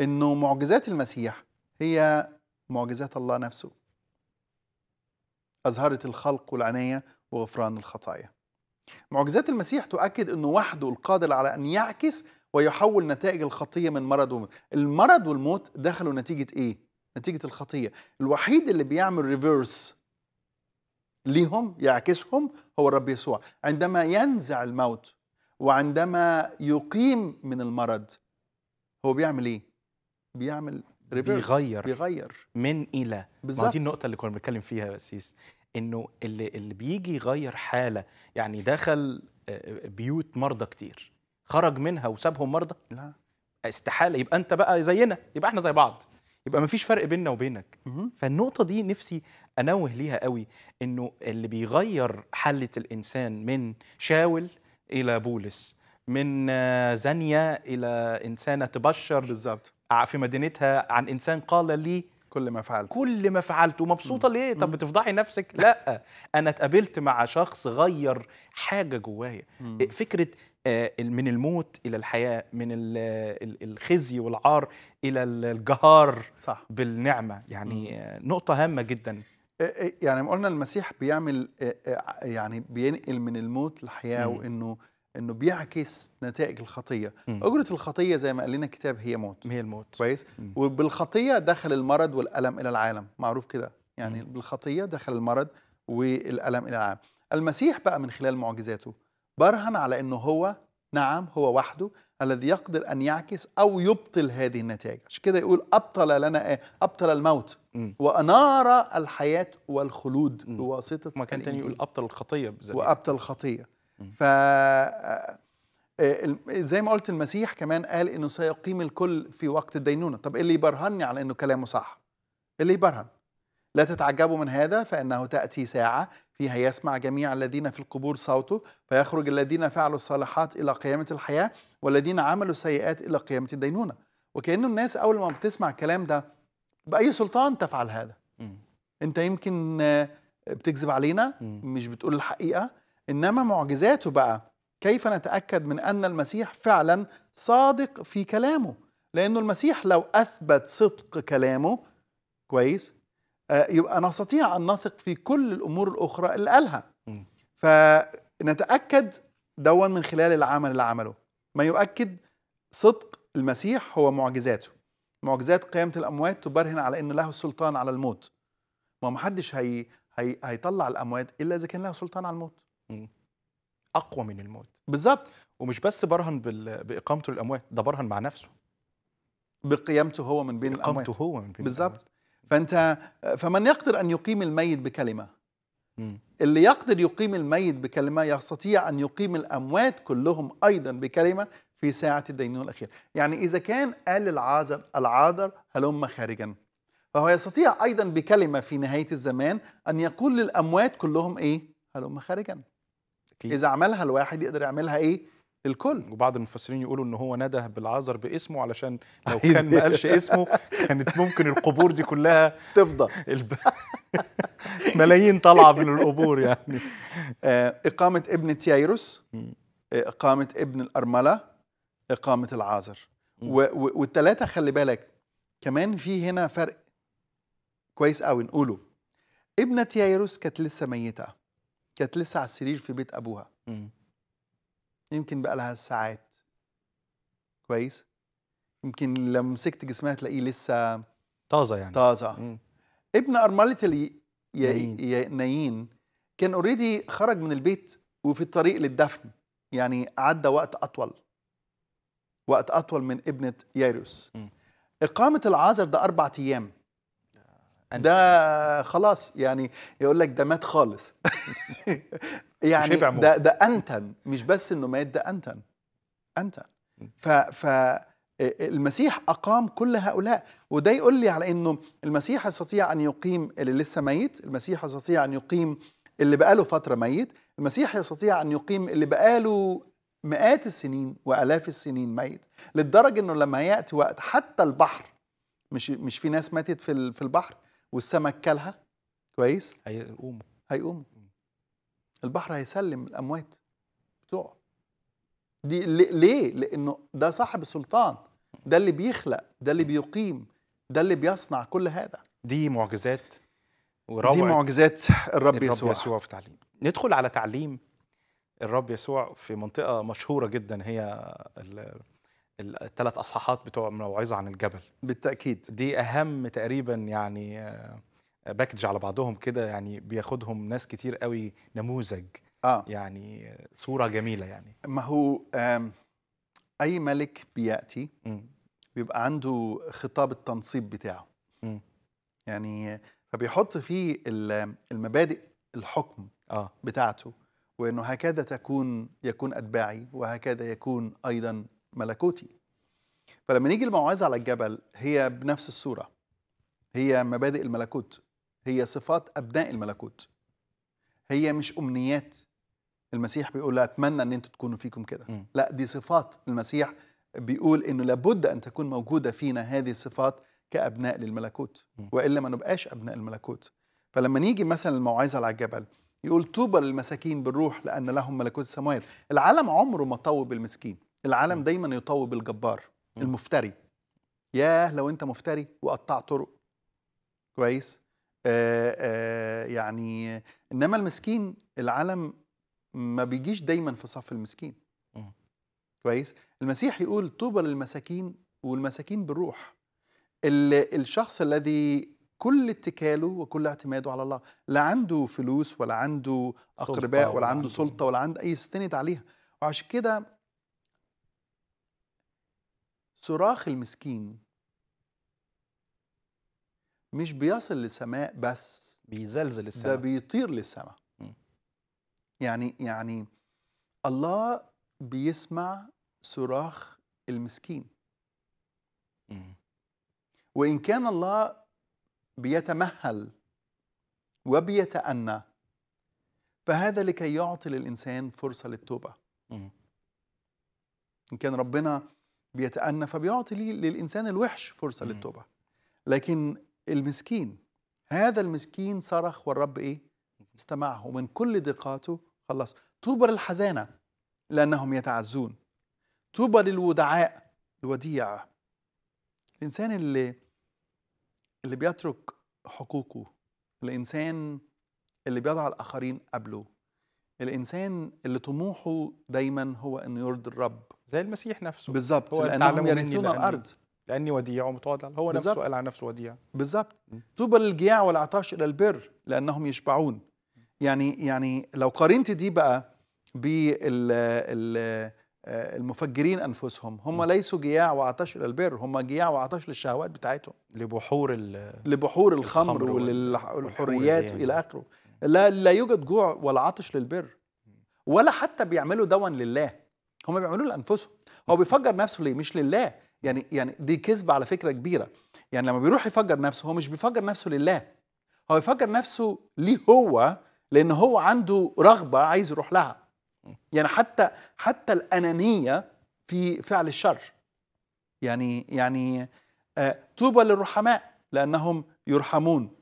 S2: انه معجزات المسيح هي معجزات الله نفسه اظهرت الخلق والعناية وغفران الخطايا معجزات المسيح تؤكد أنه وحده القادر على أن يعكس ويحول نتائج الخطية من مرض وموت المرض والموت دخلوا نتيجة إيه؟ نتيجة الخطية الوحيد اللي بيعمل ريفيرس ليهم يعكسهم هو الرب يسوع عندما ينزع الموت وعندما يقيم من المرض هو بيعمل ايه بيعمل ريفيرس بيغير بيغير
S1: من الى بالظبط دي النقطه اللي كنا بنتكلم فيها يا قسيس انه اللي اللي بيجي يغير حاله يعني دخل آه، آه، بيوت مرضى كتير خرج منها وسابهم مرضى لا استحاله يبقى انت بقى زينا يبقى احنا زي بعض يبقى مفيش فرق بيننا وبينك فالنقطه دي نفسي انوه ليها قوي انه اللي بيغير حاله الانسان من شاول الى بولس من آه، زانيه الى انسانه تبشر بالظبط في مدينتها عن انسان قال لي كل ما فعلت كل ما فعلت ومبسوطه ليه طب بتفضحي نفسك لا انا اتقابلت مع شخص غير حاجه جوايا إيه، فكره آه، من الموت الى الحياه من الخزي والعار الى الجهار صح. بالنعمه يعني نقطه هامه جدا
S2: إيه، إيه، يعني قلنا المسيح بيعمل يعني بينقل من الموت للحياه وانه انه بيعكس نتائج الخطيه مم. اجره الخطيه زي ما قال لنا الكتاب هي موت هي الموت كويس وبالخطيه دخل المرض والالم الى العالم معروف كده يعني مم. بالخطيه دخل المرض والالم الى العالم المسيح بقى من خلال معجزاته برهن على انه هو نعم هو وحده الذي يقدر ان يعكس او يبطل هذه النتائج عشان كده يقول ابطل لنا ايه ابطل الموت وانار الحياه والخلود م. بواسطه مكان تاني يقول ابطل الخطيه بزبط. وابطل الخطيه ف آه، آه، زي ما قلت المسيح كمان قال انه سيقيم الكل في وقت الدينونه طب اللي يبرهني على انه كلامه صح اللي يبرهن لا تتعجبوا من هذا فانه تاتي ساعه فيها يسمع جميع الذين في القبور صوته فيخرج الذين فعلوا الصالحات الى قيامه الحياه والذين عملوا السيئات الى قيامه الدينونه وكانه الناس اول ما بتسمع الكلام ده باي سلطان تفعل هذا انت يمكن آه، بتكذب علينا مش بتقول الحقيقه إنما معجزاته بقى كيف نتأكد من أن المسيح فعلا صادق في كلامه لأنه المسيح لو أثبت صدق كلامه كويس آه، يبقى نستطيع أن نثق في كل الأمور الأخرى اللي قالها فنتأكد دوا من خلال العمل اللي عمله ما يؤكد صدق المسيح هو معجزاته معجزات قيامة الأموات تبرهن على أن له السلطان على الموت ما محدش هي... هي... هيطلع الأموات إلا إذا كان له سلطان على الموت اقوى من الموت بالظبط ومش بس برهن بال... باقامته للاموات ده برهن مع نفسه بقيامته هو من بين الاموات بقيامته هو من بين بالظبط فانت فمن يقدر ان يقيم الميت بكلمه مم. اللي يقدر يقيم الميت بكلمه يستطيع ان يقيم الاموات كلهم ايضا بكلمه في ساعه الدينون الاخير يعني اذا كان قال العازر العاذر هلم خارجا فهو يستطيع ايضا بكلمه في نهايه الزمان ان يقول للاموات كلهم ايه هلم خارجا أكيد. اذا عملها الواحد يقدر يعملها ايه الكل وبعض المفسرين يقولوا ان هو نده بالعذر باسمه علشان
S1: لو أيوة. كان ما قالش اسمه
S2: كانت ممكن القبور دي كلها تفضى الب... ملايين طالعه من القبور يعني آه اقامه ابن تيايروس آه، اقامه ابن الارمله اقامه العازر والثلاثه خلي بالك كمان في هنا فرق كويس قوي نقوله ابنة تيايروس كانت لسه ميتة كانت لسه على السرير في بيت ابوها مم. يمكن بقى لها ساعات كويس يمكن لو مسكت جسمها تلاقيه لسه طازه يعني طازه مم. ابن ارمله الي... ي... نايين كان اوريدي خرج من البيت وفي الطريق للدفن يعني عدى وقت اطول وقت اطول من ابنه يايروس اقامه العازر ده اربع ايام أنت. ده خلاص يعني يقول لك ده مات خالص (laughs) يعني ده ده انتن مش بس انه مات ده انتن انتن ف ف آه، المسيح اقام كل هؤلاء وده يقول لي على انه المسيح يستطيع ان يقيم اللي لسه ميت المسيح يستطيع ان يقيم اللي بقاله فتره ميت المسيح يستطيع ان يقيم اللي بقاله مئات السنين والاف السنين ميت للدرجه انه لما ياتي وقت حتى البحر مش مش في ناس ماتت في في البحر والسمك كلها كويس هيقوموا هيقوموا البحر هيسلم الاموات بتوعه دي ليه لانه ده صاحب السلطان ده اللي بيخلق ده اللي بيقيم ده اللي بيصنع كل هذا دي معجزات
S1: وروعة دي معجزات الرب, الرب يسوع يسوع في تعليم ندخل على تعليم الرب يسوع في منطقة مشهورة جدا هي الثلاث اصحاحات بتوع موعظه عن الجبل بالتاكيد دي اهم تقريبا يعني باكج آه، على بعضهم كده يعني بياخدهم ناس كتير قوي نموذج آه. يعني صوره
S2: جميله يعني ما هو اي ملك بياتي م. بيبقى عنده خطاب التنصيب بتاعه م. يعني فبيحط فيه المبادئ الحكم آه. بتاعته وانه هكذا تكون يكون اتباعي وهكذا يكون ايضا ملكوتي فلما نيجي الموعظة على الجبل هي بنفس الصورة هي مبادئ الملكوت هي صفات أبناء الملكوت هي مش أمنيات المسيح بيقول لا أتمنى أن أنتوا تكونوا فيكم كده لا دي صفات المسيح بيقول أنه لابد أن تكون موجودة فينا هذه الصفات كأبناء للملكوت وإلا ما نبقاش أبناء الملكوت فلما نيجي مثلا الموعظة على الجبل يقول طوبى للمساكين بالروح لأن لهم ملكوت السماوات العالم عمره ما طوب المسكين العالم دايما يطوب الجبار المفتري ياه لو انت مفتري وقطع طرق كويس آآ آه، آآ آه، يعني انما المسكين العالم ما بيجيش دايما في صف المسكين كويس المسيح يقول طوبى للمساكين والمساكين بالروح الشخص الذي كل اتكاله وكل اعتماده على الله لا عنده فلوس ولا عنده اقرباء ولا عنده سلطه ولا عنده اي يستند عليها وعشان كده صراخ المسكين مش بيصل للسماء بس بيزلزل السماء ده بيطير للسماء يعني يعني الله بيسمع صراخ المسكين وإن كان الله بيتمهل وبيتأنى فهذا لكي يعطي للإنسان فرصة للتوبة إن كان ربنا بيتأنى فبيعطي للإنسان الوحش فرصة مم. للتوبة لكن المسكين هذا المسكين صرخ والرب إيه استمعه من كل دقاته خلص طوبى للحزانة لأنهم يتعزون طوبى للودعاء الوديع الإنسان اللي اللي بيترك حقوقه الإنسان اللي بيضع الآخرين قبله الانسان اللي طموحه دايما هو انه يرضي الرب زي المسيح نفسه بالظبط لانهم يرثون الارض لاني وديع ومتواضع هو بالزبط. نفسه قال عن نفسه وديع بالظبط طوبى للجياع والعطاش الى البر لانهم يشبعون يعني يعني لو قارنت دي بقى بالمفجرين آه، انفسهم هم ليسوا جياع وعطاش الى البر هم جياع وعطاش للشهوات بتاعتهم لبحور لبحور الخمر, الخمر والحريات والحر والى يعني. اخره لا لا يوجد جوع ولا عطش للبر ولا حتى بيعملوا دوا لله هم بيعملوه لانفسهم هو بيفجر نفسه ليه مش لله يعني يعني دي كذبه على فكره كبيره يعني لما بيروح يفجر نفسه هو مش بيفجر نفسه لله هو يفجر نفسه ليه هو لان هو عنده رغبه عايز يروح لها يعني حتى حتى الانانيه في فعل الشر يعني يعني آه، طوبى للرحماء لانهم يرحمون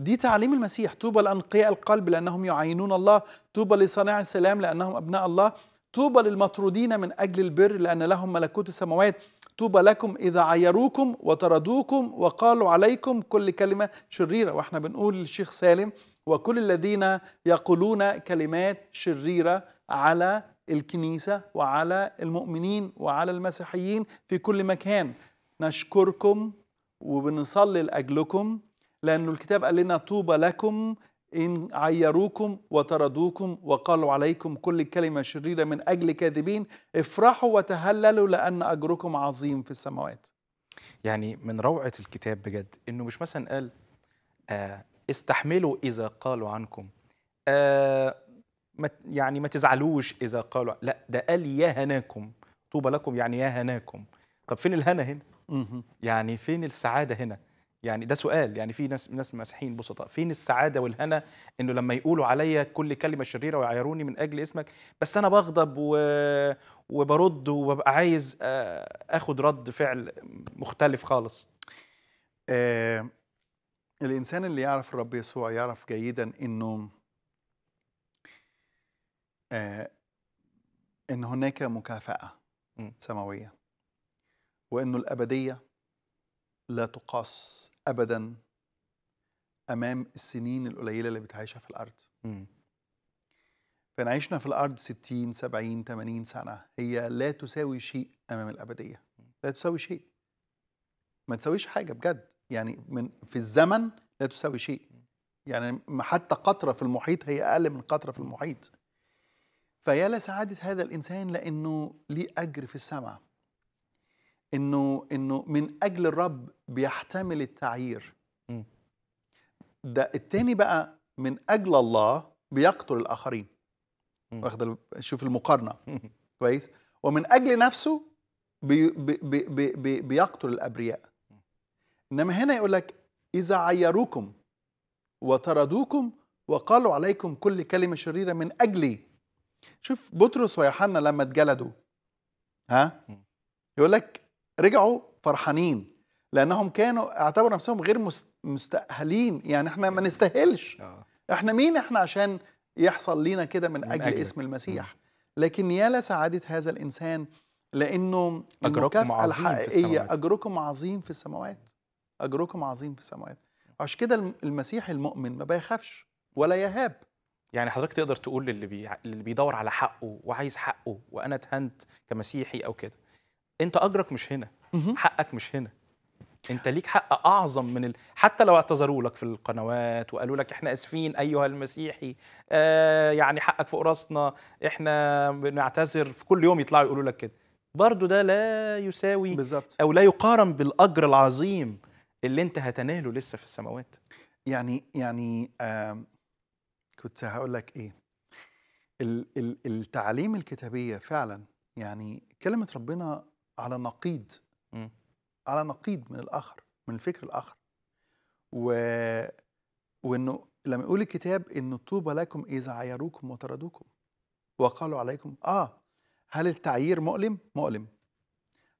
S2: دي تعليم المسيح طوبى لأنقياء القلب لأنهم يعينون الله طوبى لصانع السلام لأنهم أبناء الله طوبى للمطرودين من أجل البر لأن لهم ملكوت السماوات طوبى لكم إذا عيروكم وطردوكم وقالوا عليكم كل كلمة شريرة وإحنا بنقول للشيخ سالم وكل الذين يقولون كلمات شريرة على الكنيسة وعلى المؤمنين وعلى المسيحيين في كل مكان نشكركم وبنصلي لأجلكم لأن الكتاب قال لنا طوبى لكم إن عيروكم وطردوكم وقالوا عليكم كل كلمة شريرة من أجل كاذبين افرحوا وتهللوا لأن أجركم عظيم في السماوات
S1: يعني من روعة الكتاب بجد إنه مش مثلا قال آه استحملوا إذا قالوا عنكم آه ما يعني ما تزعلوش إذا قالوا لا ده قال يا هناكم طوبى لكم يعني يا هناكم طب فين الهنا هنا يعني فين السعادة هنا يعني ده سؤال يعني في ناس ناس مسيحيين بسطاء طيب فين السعاده والهنا انه لما يقولوا عليا كل كلمه شريره ويعيروني من اجل اسمك بس انا بغضب
S2: و... وبرد وببقى عايز آه، اخد رد فعل مختلف خالص آه الانسان اللي يعرف الرب يسوع يعرف جيدا انه آه ان هناك مكافاه سماويه وانه الابديه لا تقاس ابدا امام السنين القليله اللي بتعيشها في الارض م. فإن عشنا في الأرض 60 70 80 سنة هي لا تساوي شيء أمام الأبدية لا تساوي شيء ما تساويش حاجة بجد يعني من في الزمن لا تساوي شيء يعني حتى قطرة في المحيط هي أقل من قطرة في المحيط فيا لسعادة هذا الإنسان لأنه ليه أجر في السماء انه انه من اجل الرب بيحتمل التعيير ده الثاني بقى من اجل الله بيقتل الاخرين واخد شوف المقارنه (laughs) كويس ومن اجل نفسه بي بي بي بي بيقتل الابرياء انما هنا يقول لك اذا عيروكم وطردوكم وقالوا عليكم كل كلمه شريره من اجلي شوف بطرس ويوحنا لما اتجلدوا ها يقول لك رجعوا فرحانين لانهم كانوا اعتبروا نفسهم غير مستاهلين يعني احنا ما يعني. نستاهلش آه. احنا مين احنا عشان يحصل لينا كده من, من اجل أجلك. اسم المسيح لكن يا لسعاده هذا الانسان لانه اجركم عظيم الحقيقيه في إيه، اجركم عظيم في السماوات اجركم عظيم في السماوات عشان كده المسيح المؤمن ما بيخافش
S1: ولا يهاب يعني حضرتك تقدر تقول للي, بي... اللي بيدور على حقه وعايز حقه وانا اتهنت كمسيحي او كده انت اجرك مش هنا حقك مش هنا انت ليك حق اعظم من ال... حتى لو اعتذروا لك في القنوات وقالوا لك احنا اسفين ايها المسيحي آه يعني حقك فوق راسنا احنا بنعتذر في كل يوم يطلعوا يقولوا لك كده برضو ده لا يساوي بالزبط. او لا يقارن
S2: بالاجر العظيم اللي انت هتناله لسه في السماوات يعني يعني آه كنت هقول لك ايه التعليم الكتابيه فعلا يعني كلمه ربنا على نقيض على نقيض من الاخر من الفكر الاخر و... وانه لما يقول الكتاب ان طوبى لكم اذا عيروكم وطردوكم وقالوا عليكم اه هل التعيير مؤلم مؤلم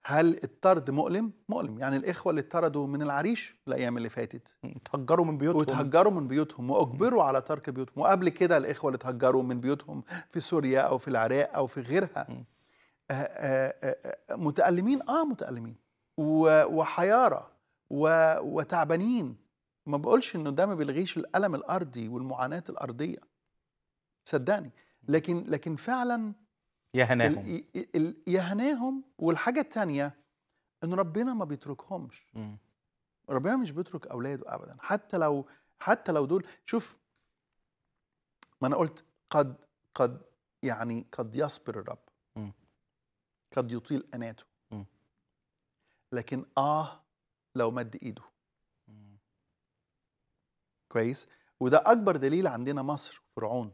S2: هل الطرد مؤلم مؤلم يعني الاخوه اللي اتطردوا من العريش الايام اللي فاتت اتهجروا من بيوتهم واتهجروا من بيوتهم واجبروا على ترك بيوتهم وقبل كده الاخوه اللي اتهجروا من بيوتهم في سوريا او في العراق او في غيرها م. آه، آه، آه، متألمين اه متألمين وحيارة وتعبانين ما بقولش انه ده ما بيلغيش الألم الأرضي والمعاناة الأرضية صدقني لكن لكن فعلا
S1: يهناهم
S2: يهناهم والحاجة الثانية ان ربنا ما بيتركهمش م. ربنا مش بيترك اولاده ابدا حتى لو حتى لو دول شوف ما انا قلت قد قد يعني قد يصبر الرب قد يطيل أناته لكن آه لو مد إيده كويس وده أكبر دليل عندنا مصر فرعون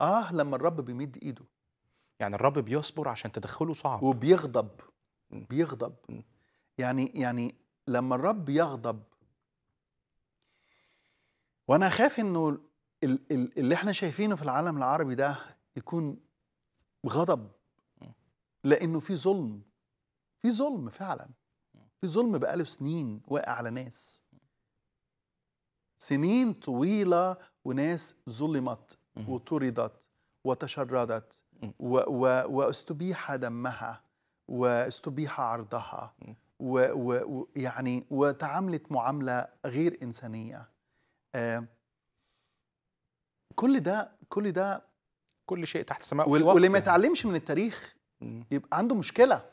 S2: آه لما الرب بيمد إيده يعني الرب بيصبر عشان تدخله صعب وبيغضب بيغضب يعني يعني لما الرب يغضب وانا خايف انه اللي احنا شايفينه في العالم العربي ده يكون غضب لانه في ظلم في ظلم فعلا في ظلم بقاله سنين واقع على ناس سنين طويله وناس ظلمت وطردت وتشردت و واستبيح دمها واستبيح عرضها ويعني وتعاملت معامله غير انسانيه آه، كل ده كل ده كل شيء تحت السماء في وقت واللي ما يتعلمش من التاريخ يبقى عنده مشكله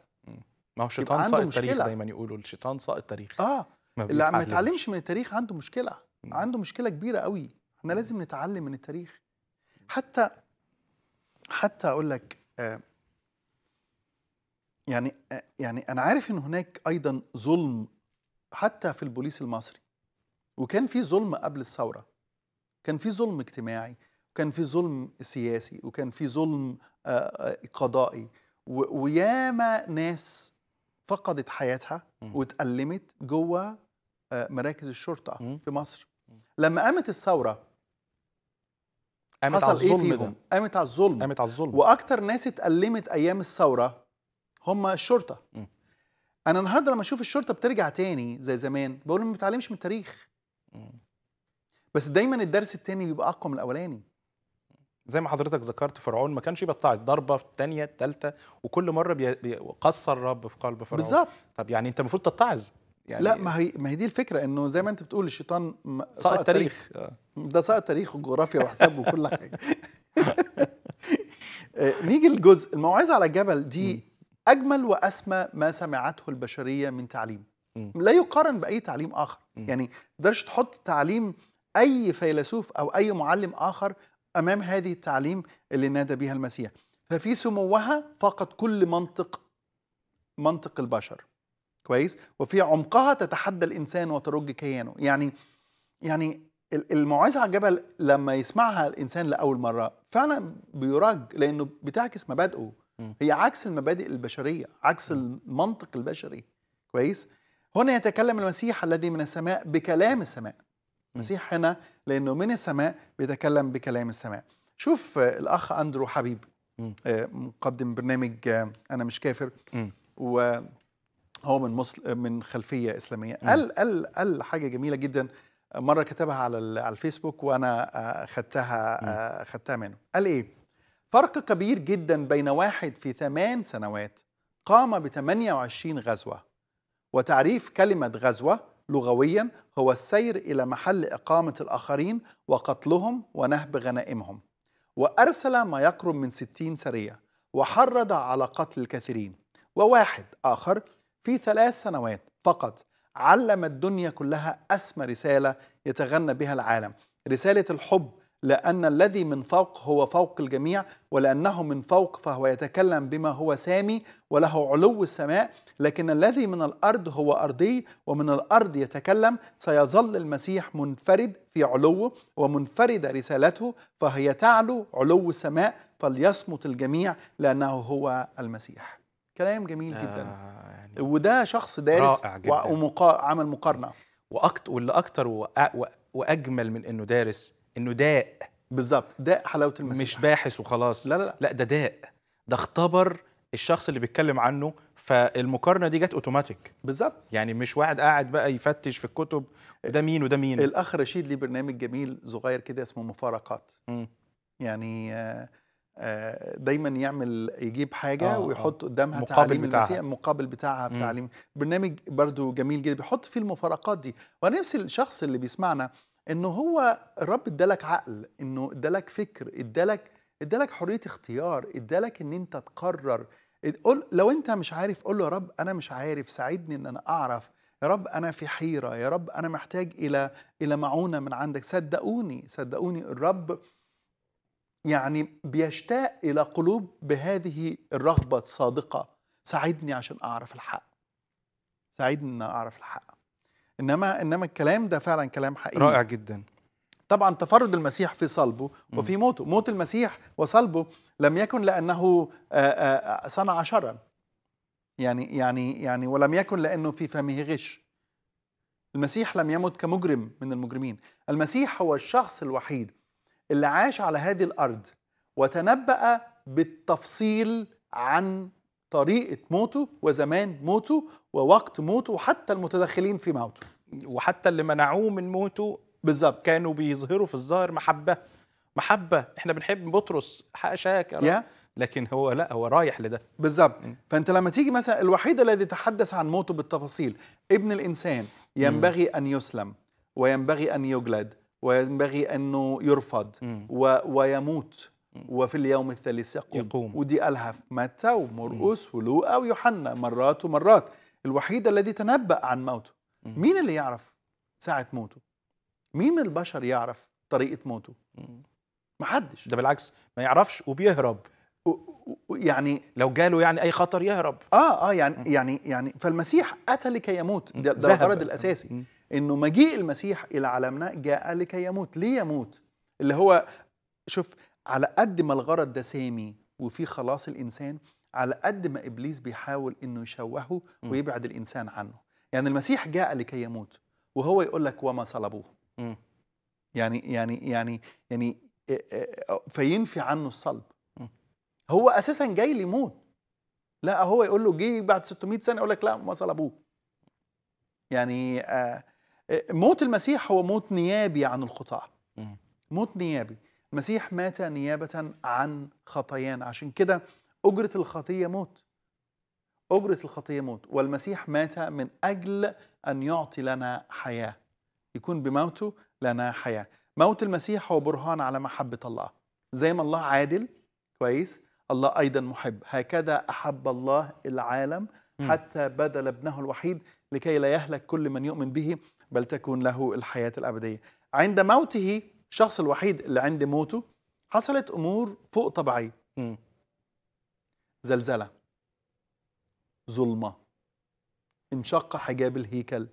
S1: ما هو الشيطان ساقط التاريخ دايما
S2: يقولوا الشيطان ساقط التاريخ اه
S1: اللي ما يتعلمش
S2: من التاريخ عنده مشكله م. عنده مشكله كبيره قوي احنا لازم نتعلم من التاريخ حتى حتى اقول لك آه، يعني آه، يعني انا عارف ان هناك ايضا ظلم حتى في البوليس المصري وكان في ظلم قبل الثوره كان في ظلم اجتماعي وكان في ظلم سياسي وكان في ظلم آه، قضائي وياما ناس فقدت حياتها واتألمت جوه آه، مراكز الشرطه في مصر لما قامت الثوره قامت على إيه الظلم إيه قامت على الظلم قامت على الظلم واكتر ناس اتألمت ايام الثوره هم الشرطه مم. انا النهارده لما اشوف الشرطه بترجع تاني زي زمان بقول ما بتعلمش من التاريخ مم. بس دايما الدرس التاني بيبقى اقوى من الاولاني زي ما حضرتك ذكرت فرعون ما كانش بيتعظ ضربه
S1: الثانيه الثالثه وكل مره بيقصر الرب في قلب فرعون بالظبط طب يعني انت المفروض
S2: تتعظ يعني لا ما هي ما هي دي الفكره انه زي ما انت بتقول الشيطان سائق التاريخ آه. ده سائق التاريخ والجغرافيا وحساب وكل حاجه (laughs) آه، نيجي للجزء الموعظه على الجبل دي اجمل واسمى ما سمعته البشريه من تعليم لا يقارن باي تعليم اخر يعني تقدرش تحط تعليم اي فيلسوف او اي معلم اخر امام هذه التعليم اللي نادى بها المسيح ففي سموها فقط كل منطق منطق البشر كويس وفي عمقها تتحدى الانسان وترج كيانه يعني يعني الموعظه على الجبل لما يسمعها الانسان لاول مره فعلا بيرج لانه بتعكس مبادئه هي عكس المبادئ البشريه عكس المنطق البشري كويس هنا يتكلم المسيح الذي من السماء بكلام السماء المسيح هنا لأنه من السماء بيتكلم بكلام السماء شوف آه، الأخ أندرو حبيب آه، مقدم برنامج آه، أنا مش كافر و هو من من خلفيه اسلاميه قال قال قال حاجه جميله جدا مره كتبها على على الفيسبوك وانا خدتها خدتها منه قال ايه فرق كبير جدا بين واحد في ثمان سنوات قام ب 28 غزوه وتعريف كلمه غزوه لغويا هو السير إلى محل إقامة الآخرين وقتلهم ونهب غنائمهم وأرسل ما يقرب من ستين سرية وحرض على قتل الكثيرين وواحد آخر في ثلاث سنوات فقط علم الدنيا كلها أسمى رسالة يتغنى بها العالم رسالة الحب لأن الذي من فوق هو فوق الجميع ولأنه من فوق فهو يتكلم بما هو سامي وله علو السماء لكن الذي من الأرض هو أرضي ومن الأرض يتكلم سيظل المسيح منفرد في علوه ومنفردة رسالته فهي تعلو علو السماء فليصمت الجميع لأنه هو المسيح كلام جميل آه، جدا يعني وده شخص دارس رائع جدا. وعمل مقارنة وأكت واللي أكتر وأجمل من أنه دارس
S1: انه داء بالظبط داء حلاوه المسيح مش باحث وخلاص لا لا لا, لا ده داء ده اختبر الشخص اللي بيتكلم عنه فالمقارنه دي جت اوتوماتيك بالظبط يعني مش واحد قاعد بقى يفتش في الكتب ده مين وده مين الاخ
S2: رشيد ليه برنامج جميل صغير كده اسمه مفارقات م. يعني آه، آه، دايما يعمل يجيب حاجه آه ويحط آه. قدامها مقابل تعليم بتاعها. المسيح المقابل بتاعها في تعليم برنامج برضو جميل جدا بيحط فيه المفارقات دي وانا نفسي الشخص اللي بيسمعنا ان هو الرب ادالك عقل انه ادالك فكر ادالك ادالك حريه اختيار ادالك ان انت تقرر قول لو انت مش عارف قول له يا رب انا مش عارف ساعدني ان انا اعرف يا رب انا في حيره يا رب انا محتاج الى الى معونه من عندك صدقوني صدقوني الرب يعني بيشتاق الى قلوب بهذه الرغبه الصادقه ساعدني عشان اعرف الحق ساعدني ان اعرف الحق انما انما الكلام ده فعلا كلام حقيقي رائع جدا طبعا تفرد المسيح في صلبه وفي موته موت المسيح وصلبه لم يكن لانه صنع شرا يعني يعني يعني ولم يكن لانه في فمه غش المسيح لم يمت كمجرم من المجرمين المسيح هو الشخص الوحيد اللي عاش على هذه الارض وتنبأ بالتفصيل عن طريقة موته وزمان موته ووقت موته وحتى المتدخلين في موته وحتى اللي منعوه من موته بالظبط كانوا بيظهروا في
S1: الظاهر محبة محبة احنا بنحب بطرس حق يا yeah. لكن هو
S2: لا هو رايح لده بالظبط فانت لما تيجي مثلا الوحيد الذي تحدث عن موته بالتفاصيل ابن الانسان ينبغي ان يسلم وينبغي ان يجلد وينبغي انه يرفض و... ويموت وفي اليوم الثالث يقوم, يقوم. ودي في متى ومرقس ولوقا ويوحنا مرات ومرات الوحيد الذي تنبأ عن موته م. مين اللي يعرف ساعة موته مين من البشر يعرف طريقة موته ما حدش ده بالعكس ما يعرفش وبيهرب يعني لو جاله يعني اي خطر يهرب اه اه يعني م. يعني يعني فالمسيح اتى لكي يموت ده, ده الغرض الاساسي م. انه مجيء المسيح الى عالمنا جاء لكي يموت ليه يموت اللي هو شوف على قد ما الغرض ده سامي وفي خلاص الانسان على قد ما ابليس بيحاول انه يشوهه ويبعد الانسان عنه يعني المسيح جاء لكي يموت وهو يقول لك وما صلبوه يعني يعني يعني يعني فينفي عنه الصلب هو اساسا جاي ليموت لا هو يقول له جه بعد 600 سنه يقول لك لا ما صلبوه يعني موت المسيح هو موت نيابي عن الخطاة موت نيابي المسيح مات نيابة عن خطايانا عشان كده أجرة الخطية موت أجرة الخطية موت والمسيح مات من أجل أن يعطي لنا حياة يكون بموته لنا حياة موت المسيح هو برهان على محبة الله زي ما الله عادل كويس الله أيضا محب هكذا أحب الله العالم حتى بذل ابنه الوحيد لكي لا يهلك كل من يؤمن به بل تكون له الحياة الأبدية عند موته الشخص الوحيد اللي عند موته حصلت امور فوق طبيعيه زلزله ظلمه انشق حجاب الهيكل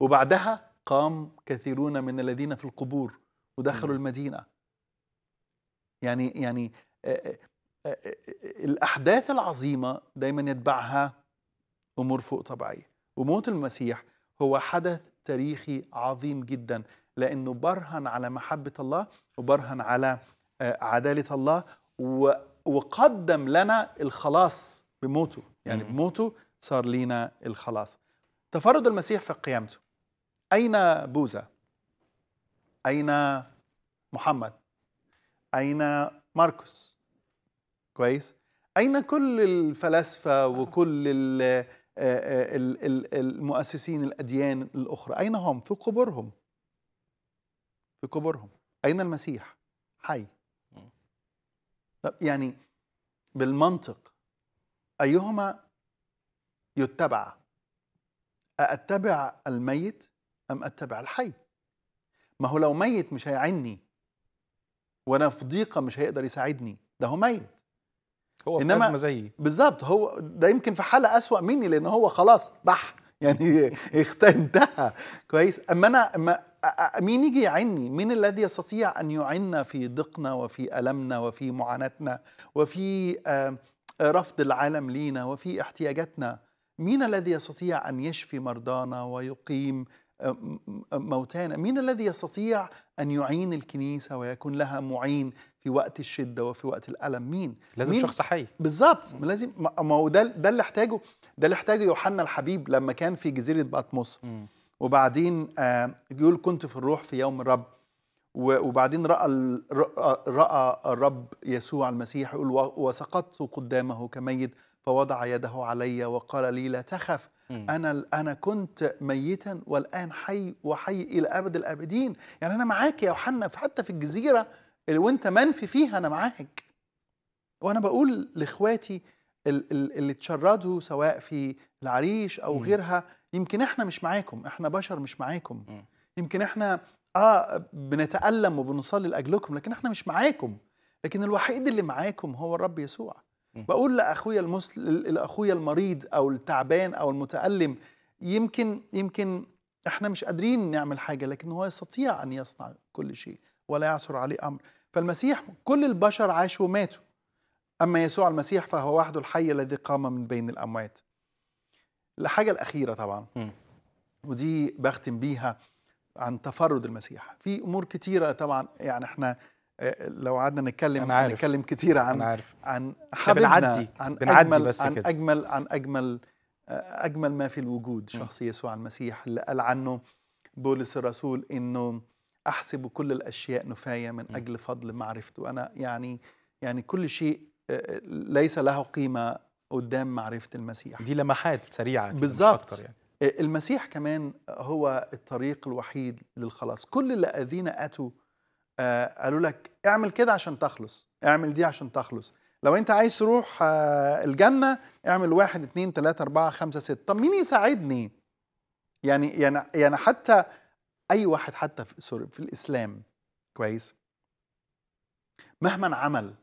S2: وبعدها قام كثيرون من الذين في القبور ودخلوا م. المدينه يعني يعني الاحداث العظيمه دايما يتبعها امور فوق طبيعيه وموت المسيح هو حدث تاريخي عظيم جدا لأنه برهن على محبة الله وبرهن على آه، عدالة الله وقدم لنا الخلاص بموته يعني بموته صار لينا الخلاص تفرد المسيح في قيامته أين بوذا أين محمد أين ماركوس كويس أين كل الفلاسفة وكل آه، آه، المؤسسين الأديان الأخرى أين هم في قبورهم في قبورهم أين المسيح حي طب يعني بالمنطق أيهما يتبع أتبع الميت أم أتبع الحي ما هو لو ميت مش هيعني وأنا في ضيقة مش هيقدر يساعدني ده هو ميت هو في إنما أزمة زيي بالظبط هو ده يمكن في حالة أسوأ مني لأن هو خلاص بح (laughs) يعني انتهى كويس أما أنا مين يجي يعني مين الذي يستطيع أن يعنا في ضيقنا وفي ألمنا وفي معاناتنا وفي رفض العالم لينا وفي احتياجاتنا مين الذي يستطيع أن يشفي مرضانا ويقيم موتانا مين الذي يستطيع أن يعين الكنيسة ويكون لها معين في وقت الشدة وفي وقت الألم مين لازم مين؟ شخص حي بالظبط لازم ما هو ده ده اللي احتاجه ده اللي احتاجه يوحنا الحبيب لما كان في جزيرة بطمس وبعدين بيقول آه، كنت في الروح في يوم الرب وبعدين راى راى الرب يسوع المسيح يقول وسقطت قدامه كميت فوضع يده علي وقال لي لا تخف انا انا كنت ميتا والان حي وحي الى ابد الابدين يعني انا معاك يا يوحنا حتى في الجزيره اللي وانت منفي فيها انا معاك وانا بقول لاخواتي اللي تشردوا سواء في العريش او غيرها يمكن احنا مش معاكم احنا بشر مش معاكم يمكن احنا اه بنتالم وبنصلي لاجلكم لكن احنا مش معاكم لكن الوحيد اللي معاكم هو الرب يسوع بقول لاخويا المسلم لاخويا المريض او التعبان او المتالم يمكن يمكن احنا مش قادرين نعمل حاجه لكن هو يستطيع ان يصنع كل شيء ولا يعثر عليه امر فالمسيح كل البشر عاشوا وماتوا اما يسوع المسيح فهو وحده الحي الذي قام من بين الاموات الحاجه الاخيره طبعا م. ودي بختم بيها عن تفرد المسيح في امور كتيره طبعا يعني احنا آه، لو قعدنا نتكلم أنا عارف. نتكلم كتير عن أنا عارف. عن حبيبنا بنعدي. عن بنعدي اجمل بس عن كده. اجمل عن اجمل آه، اجمل ما في الوجود شخص يسوع المسيح اللي قال عنه بولس الرسول انه احسب كل الاشياء نفايه من اجل فضل معرفته انا يعني يعني كل شيء آه، ليس له قيمه قدام معرفه المسيح دي لمحات سريعه بالظبط يعني. آه، المسيح كمان هو الطريق الوحيد للخلاص كل اللي الذين اتوا آه قالوا لك اعمل كده عشان تخلص اعمل دي عشان تخلص لو انت عايز تروح آه الجنة اعمل واحد اتنين تلاتة اربعة خمسة ستة طب مين يساعدني يعني يعني يعني حتى اي واحد حتى في سوري في الاسلام كويس مهما عمل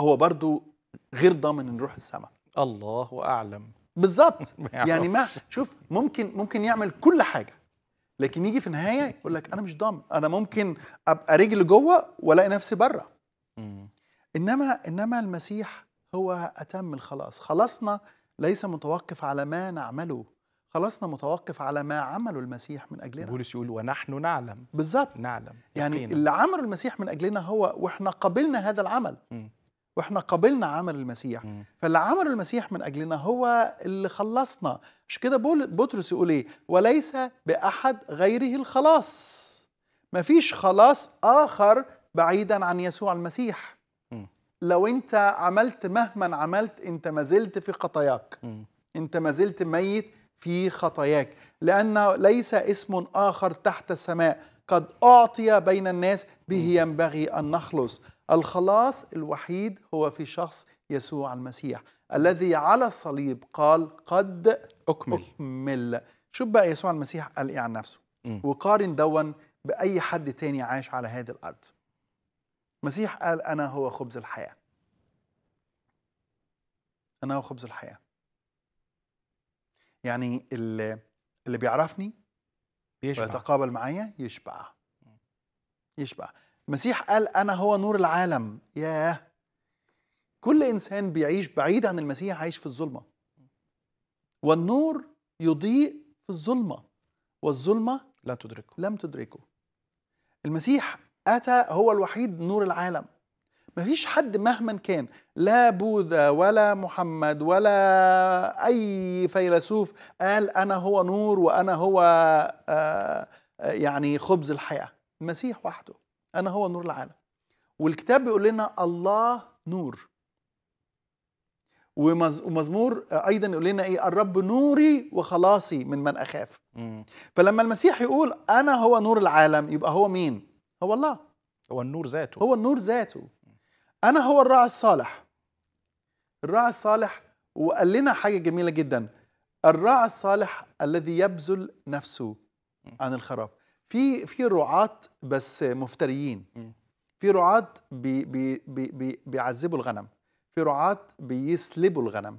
S2: هو برضو غير ضامن ان نروح السماء
S1: الله اعلم
S2: بالظبط (laughs) يعني ما شوف ممكن ممكن يعمل كل حاجه لكن يجي في النهايه يقول لك انا مش ضامن انا ممكن ابقى رجل جوه والاقي نفسي بره انما انما المسيح هو اتم الخلاص خلاصنا ليس متوقف على ما نعمله خلاصنا متوقف على ما عمله المسيح من اجلنا بولس يقول ونحن نعلم بالظبط نعلم يعني يقينا. اللي عمله المسيح من اجلنا هو واحنا قبلنا هذا العمل م. واحنا قبلنا عمل المسيح فاللي عمل المسيح من اجلنا هو اللي خلصنا مش كده بول بطرس يقول ايه وليس باحد غيره الخلاص مفيش خلاص اخر بعيدا عن يسوع المسيح لو انت عملت مهما عملت انت ما زلت في خطاياك انت ما زلت ميت في خطاياك لان ليس اسم اخر تحت السماء قد اعطي بين الناس به ينبغي ان نخلص الخلاص الوحيد هو في شخص يسوع المسيح الذي على الصليب قال قد أكمل, أكمل. شوف بقى يسوع المسيح قال إيه عن نفسه م. وقارن دون بأي حد تاني عاش على هذه الأرض المسيح قال أنا هو خبز الحياة أنا هو خبز الحياة يعني اللي, اللي بيعرفني يشبع. ويتقابل معايا يشبع يشبع المسيح قال أنا هو نور العالم ياه كل إنسان بيعيش بعيد عن المسيح عايش في الظلمة والنور يضيء في الظلمة والظلمة لا تدركه لم تدركه المسيح أتى هو الوحيد نور العالم مفيش حد مهما كان لا بوذا ولا محمد ولا أي فيلسوف قال أنا هو نور وأنا هو آه، آه، يعني خبز الحياة المسيح وحده انا هو نور العالم والكتاب بيقول لنا الله نور ومزمور ايضا يقول لنا ايه الرب نوري وخلاصي من من اخاف مم. فلما المسيح يقول انا هو نور العالم يبقى هو مين هو الله هو النور ذاته هو النور ذاته انا هو الراعي الصالح الراعي الصالح وقال لنا حاجه جميله جدا الراعي الصالح الذي يبذل نفسه عن الخراب في في رعاة بس مفتريين في رعاة بيعذبوا الغنم في رعاة بيسلبوا الغنم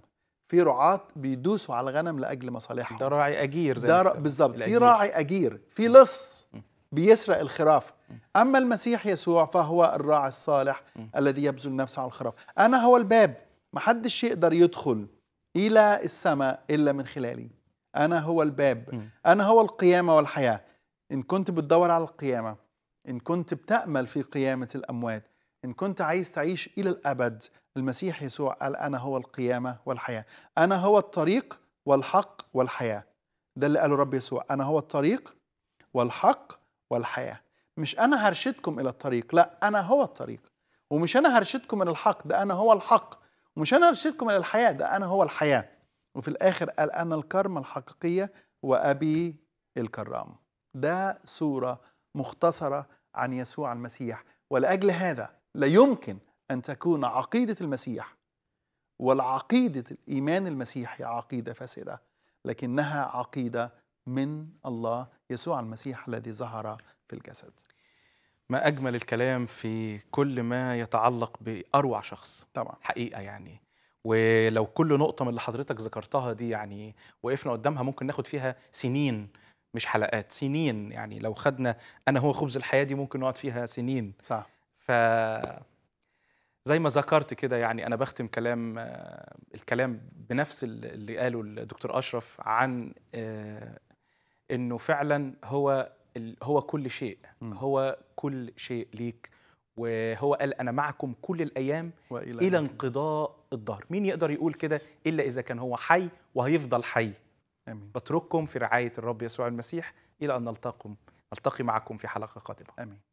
S2: في رعاة بيدوسوا على الغنم لاجل مصالحهم ده راعي اجير زي ده بالظبط في راعي اجير في لص بيسرق الخراف اما المسيح يسوع فهو الراعي الصالح الذي يبذل نفسه على الخراف انا هو الباب ما حدش يقدر يدخل الى السماء الا من خلالي انا هو الباب انا هو القيامه والحياه إن كنت بتدور على القيامة إن كنت بتأمل في قيامة الأموات إن كنت عايز تعيش إلى الأبد المسيح يسوع قال أنا هو القيامة والحياة أنا هو الطريق والحق والحياة ده اللي قاله رب يسوع أنا هو الطريق والحق والحياة مش أنا هرشدكم إلى الطريق لا أنا هو الطريق ومش أنا هرشدكم إلى الحق ده أنا هو الحق ومش أنا هرشدكم إلى الحياة ده أنا هو الحياة وفي الآخر قال أنا الكرمة الحقيقية وأبي الكرام ده صورة مختصرة عن يسوع المسيح ولأجل هذا لا يمكن أن تكون عقيدة المسيح والعقيدة الإيمان المسيحي عقيدة فاسدة لكنها عقيدة من الله يسوع المسيح الذي ظهر في الجسد
S1: ما أجمل الكلام في كل ما يتعلق بأروع شخص طبعا حقيقة يعني ولو كل نقطة من اللي حضرتك ذكرتها دي يعني وقفنا قدامها ممكن ناخد فيها سنين مش حلقات سنين يعني لو خدنا انا هو خبز الحياه دي ممكن نقعد فيها سنين صح ف زي ما ذكرت كده يعني انا بختم كلام آه، الكلام بنفس اللي قاله الدكتور اشرف عن آه، انه فعلا هو هو كل شيء هو كل شيء ليك وهو قال انا معكم كل الايام الى انقضاء الدهر مين يقدر يقول كده الا اذا كان هو حي وهيفضل حي آمين. بترككم في رعاية الرب يسوع المسيح إلى أن نلتقم نلتقي معكم في حلقة قادمة
S2: آمين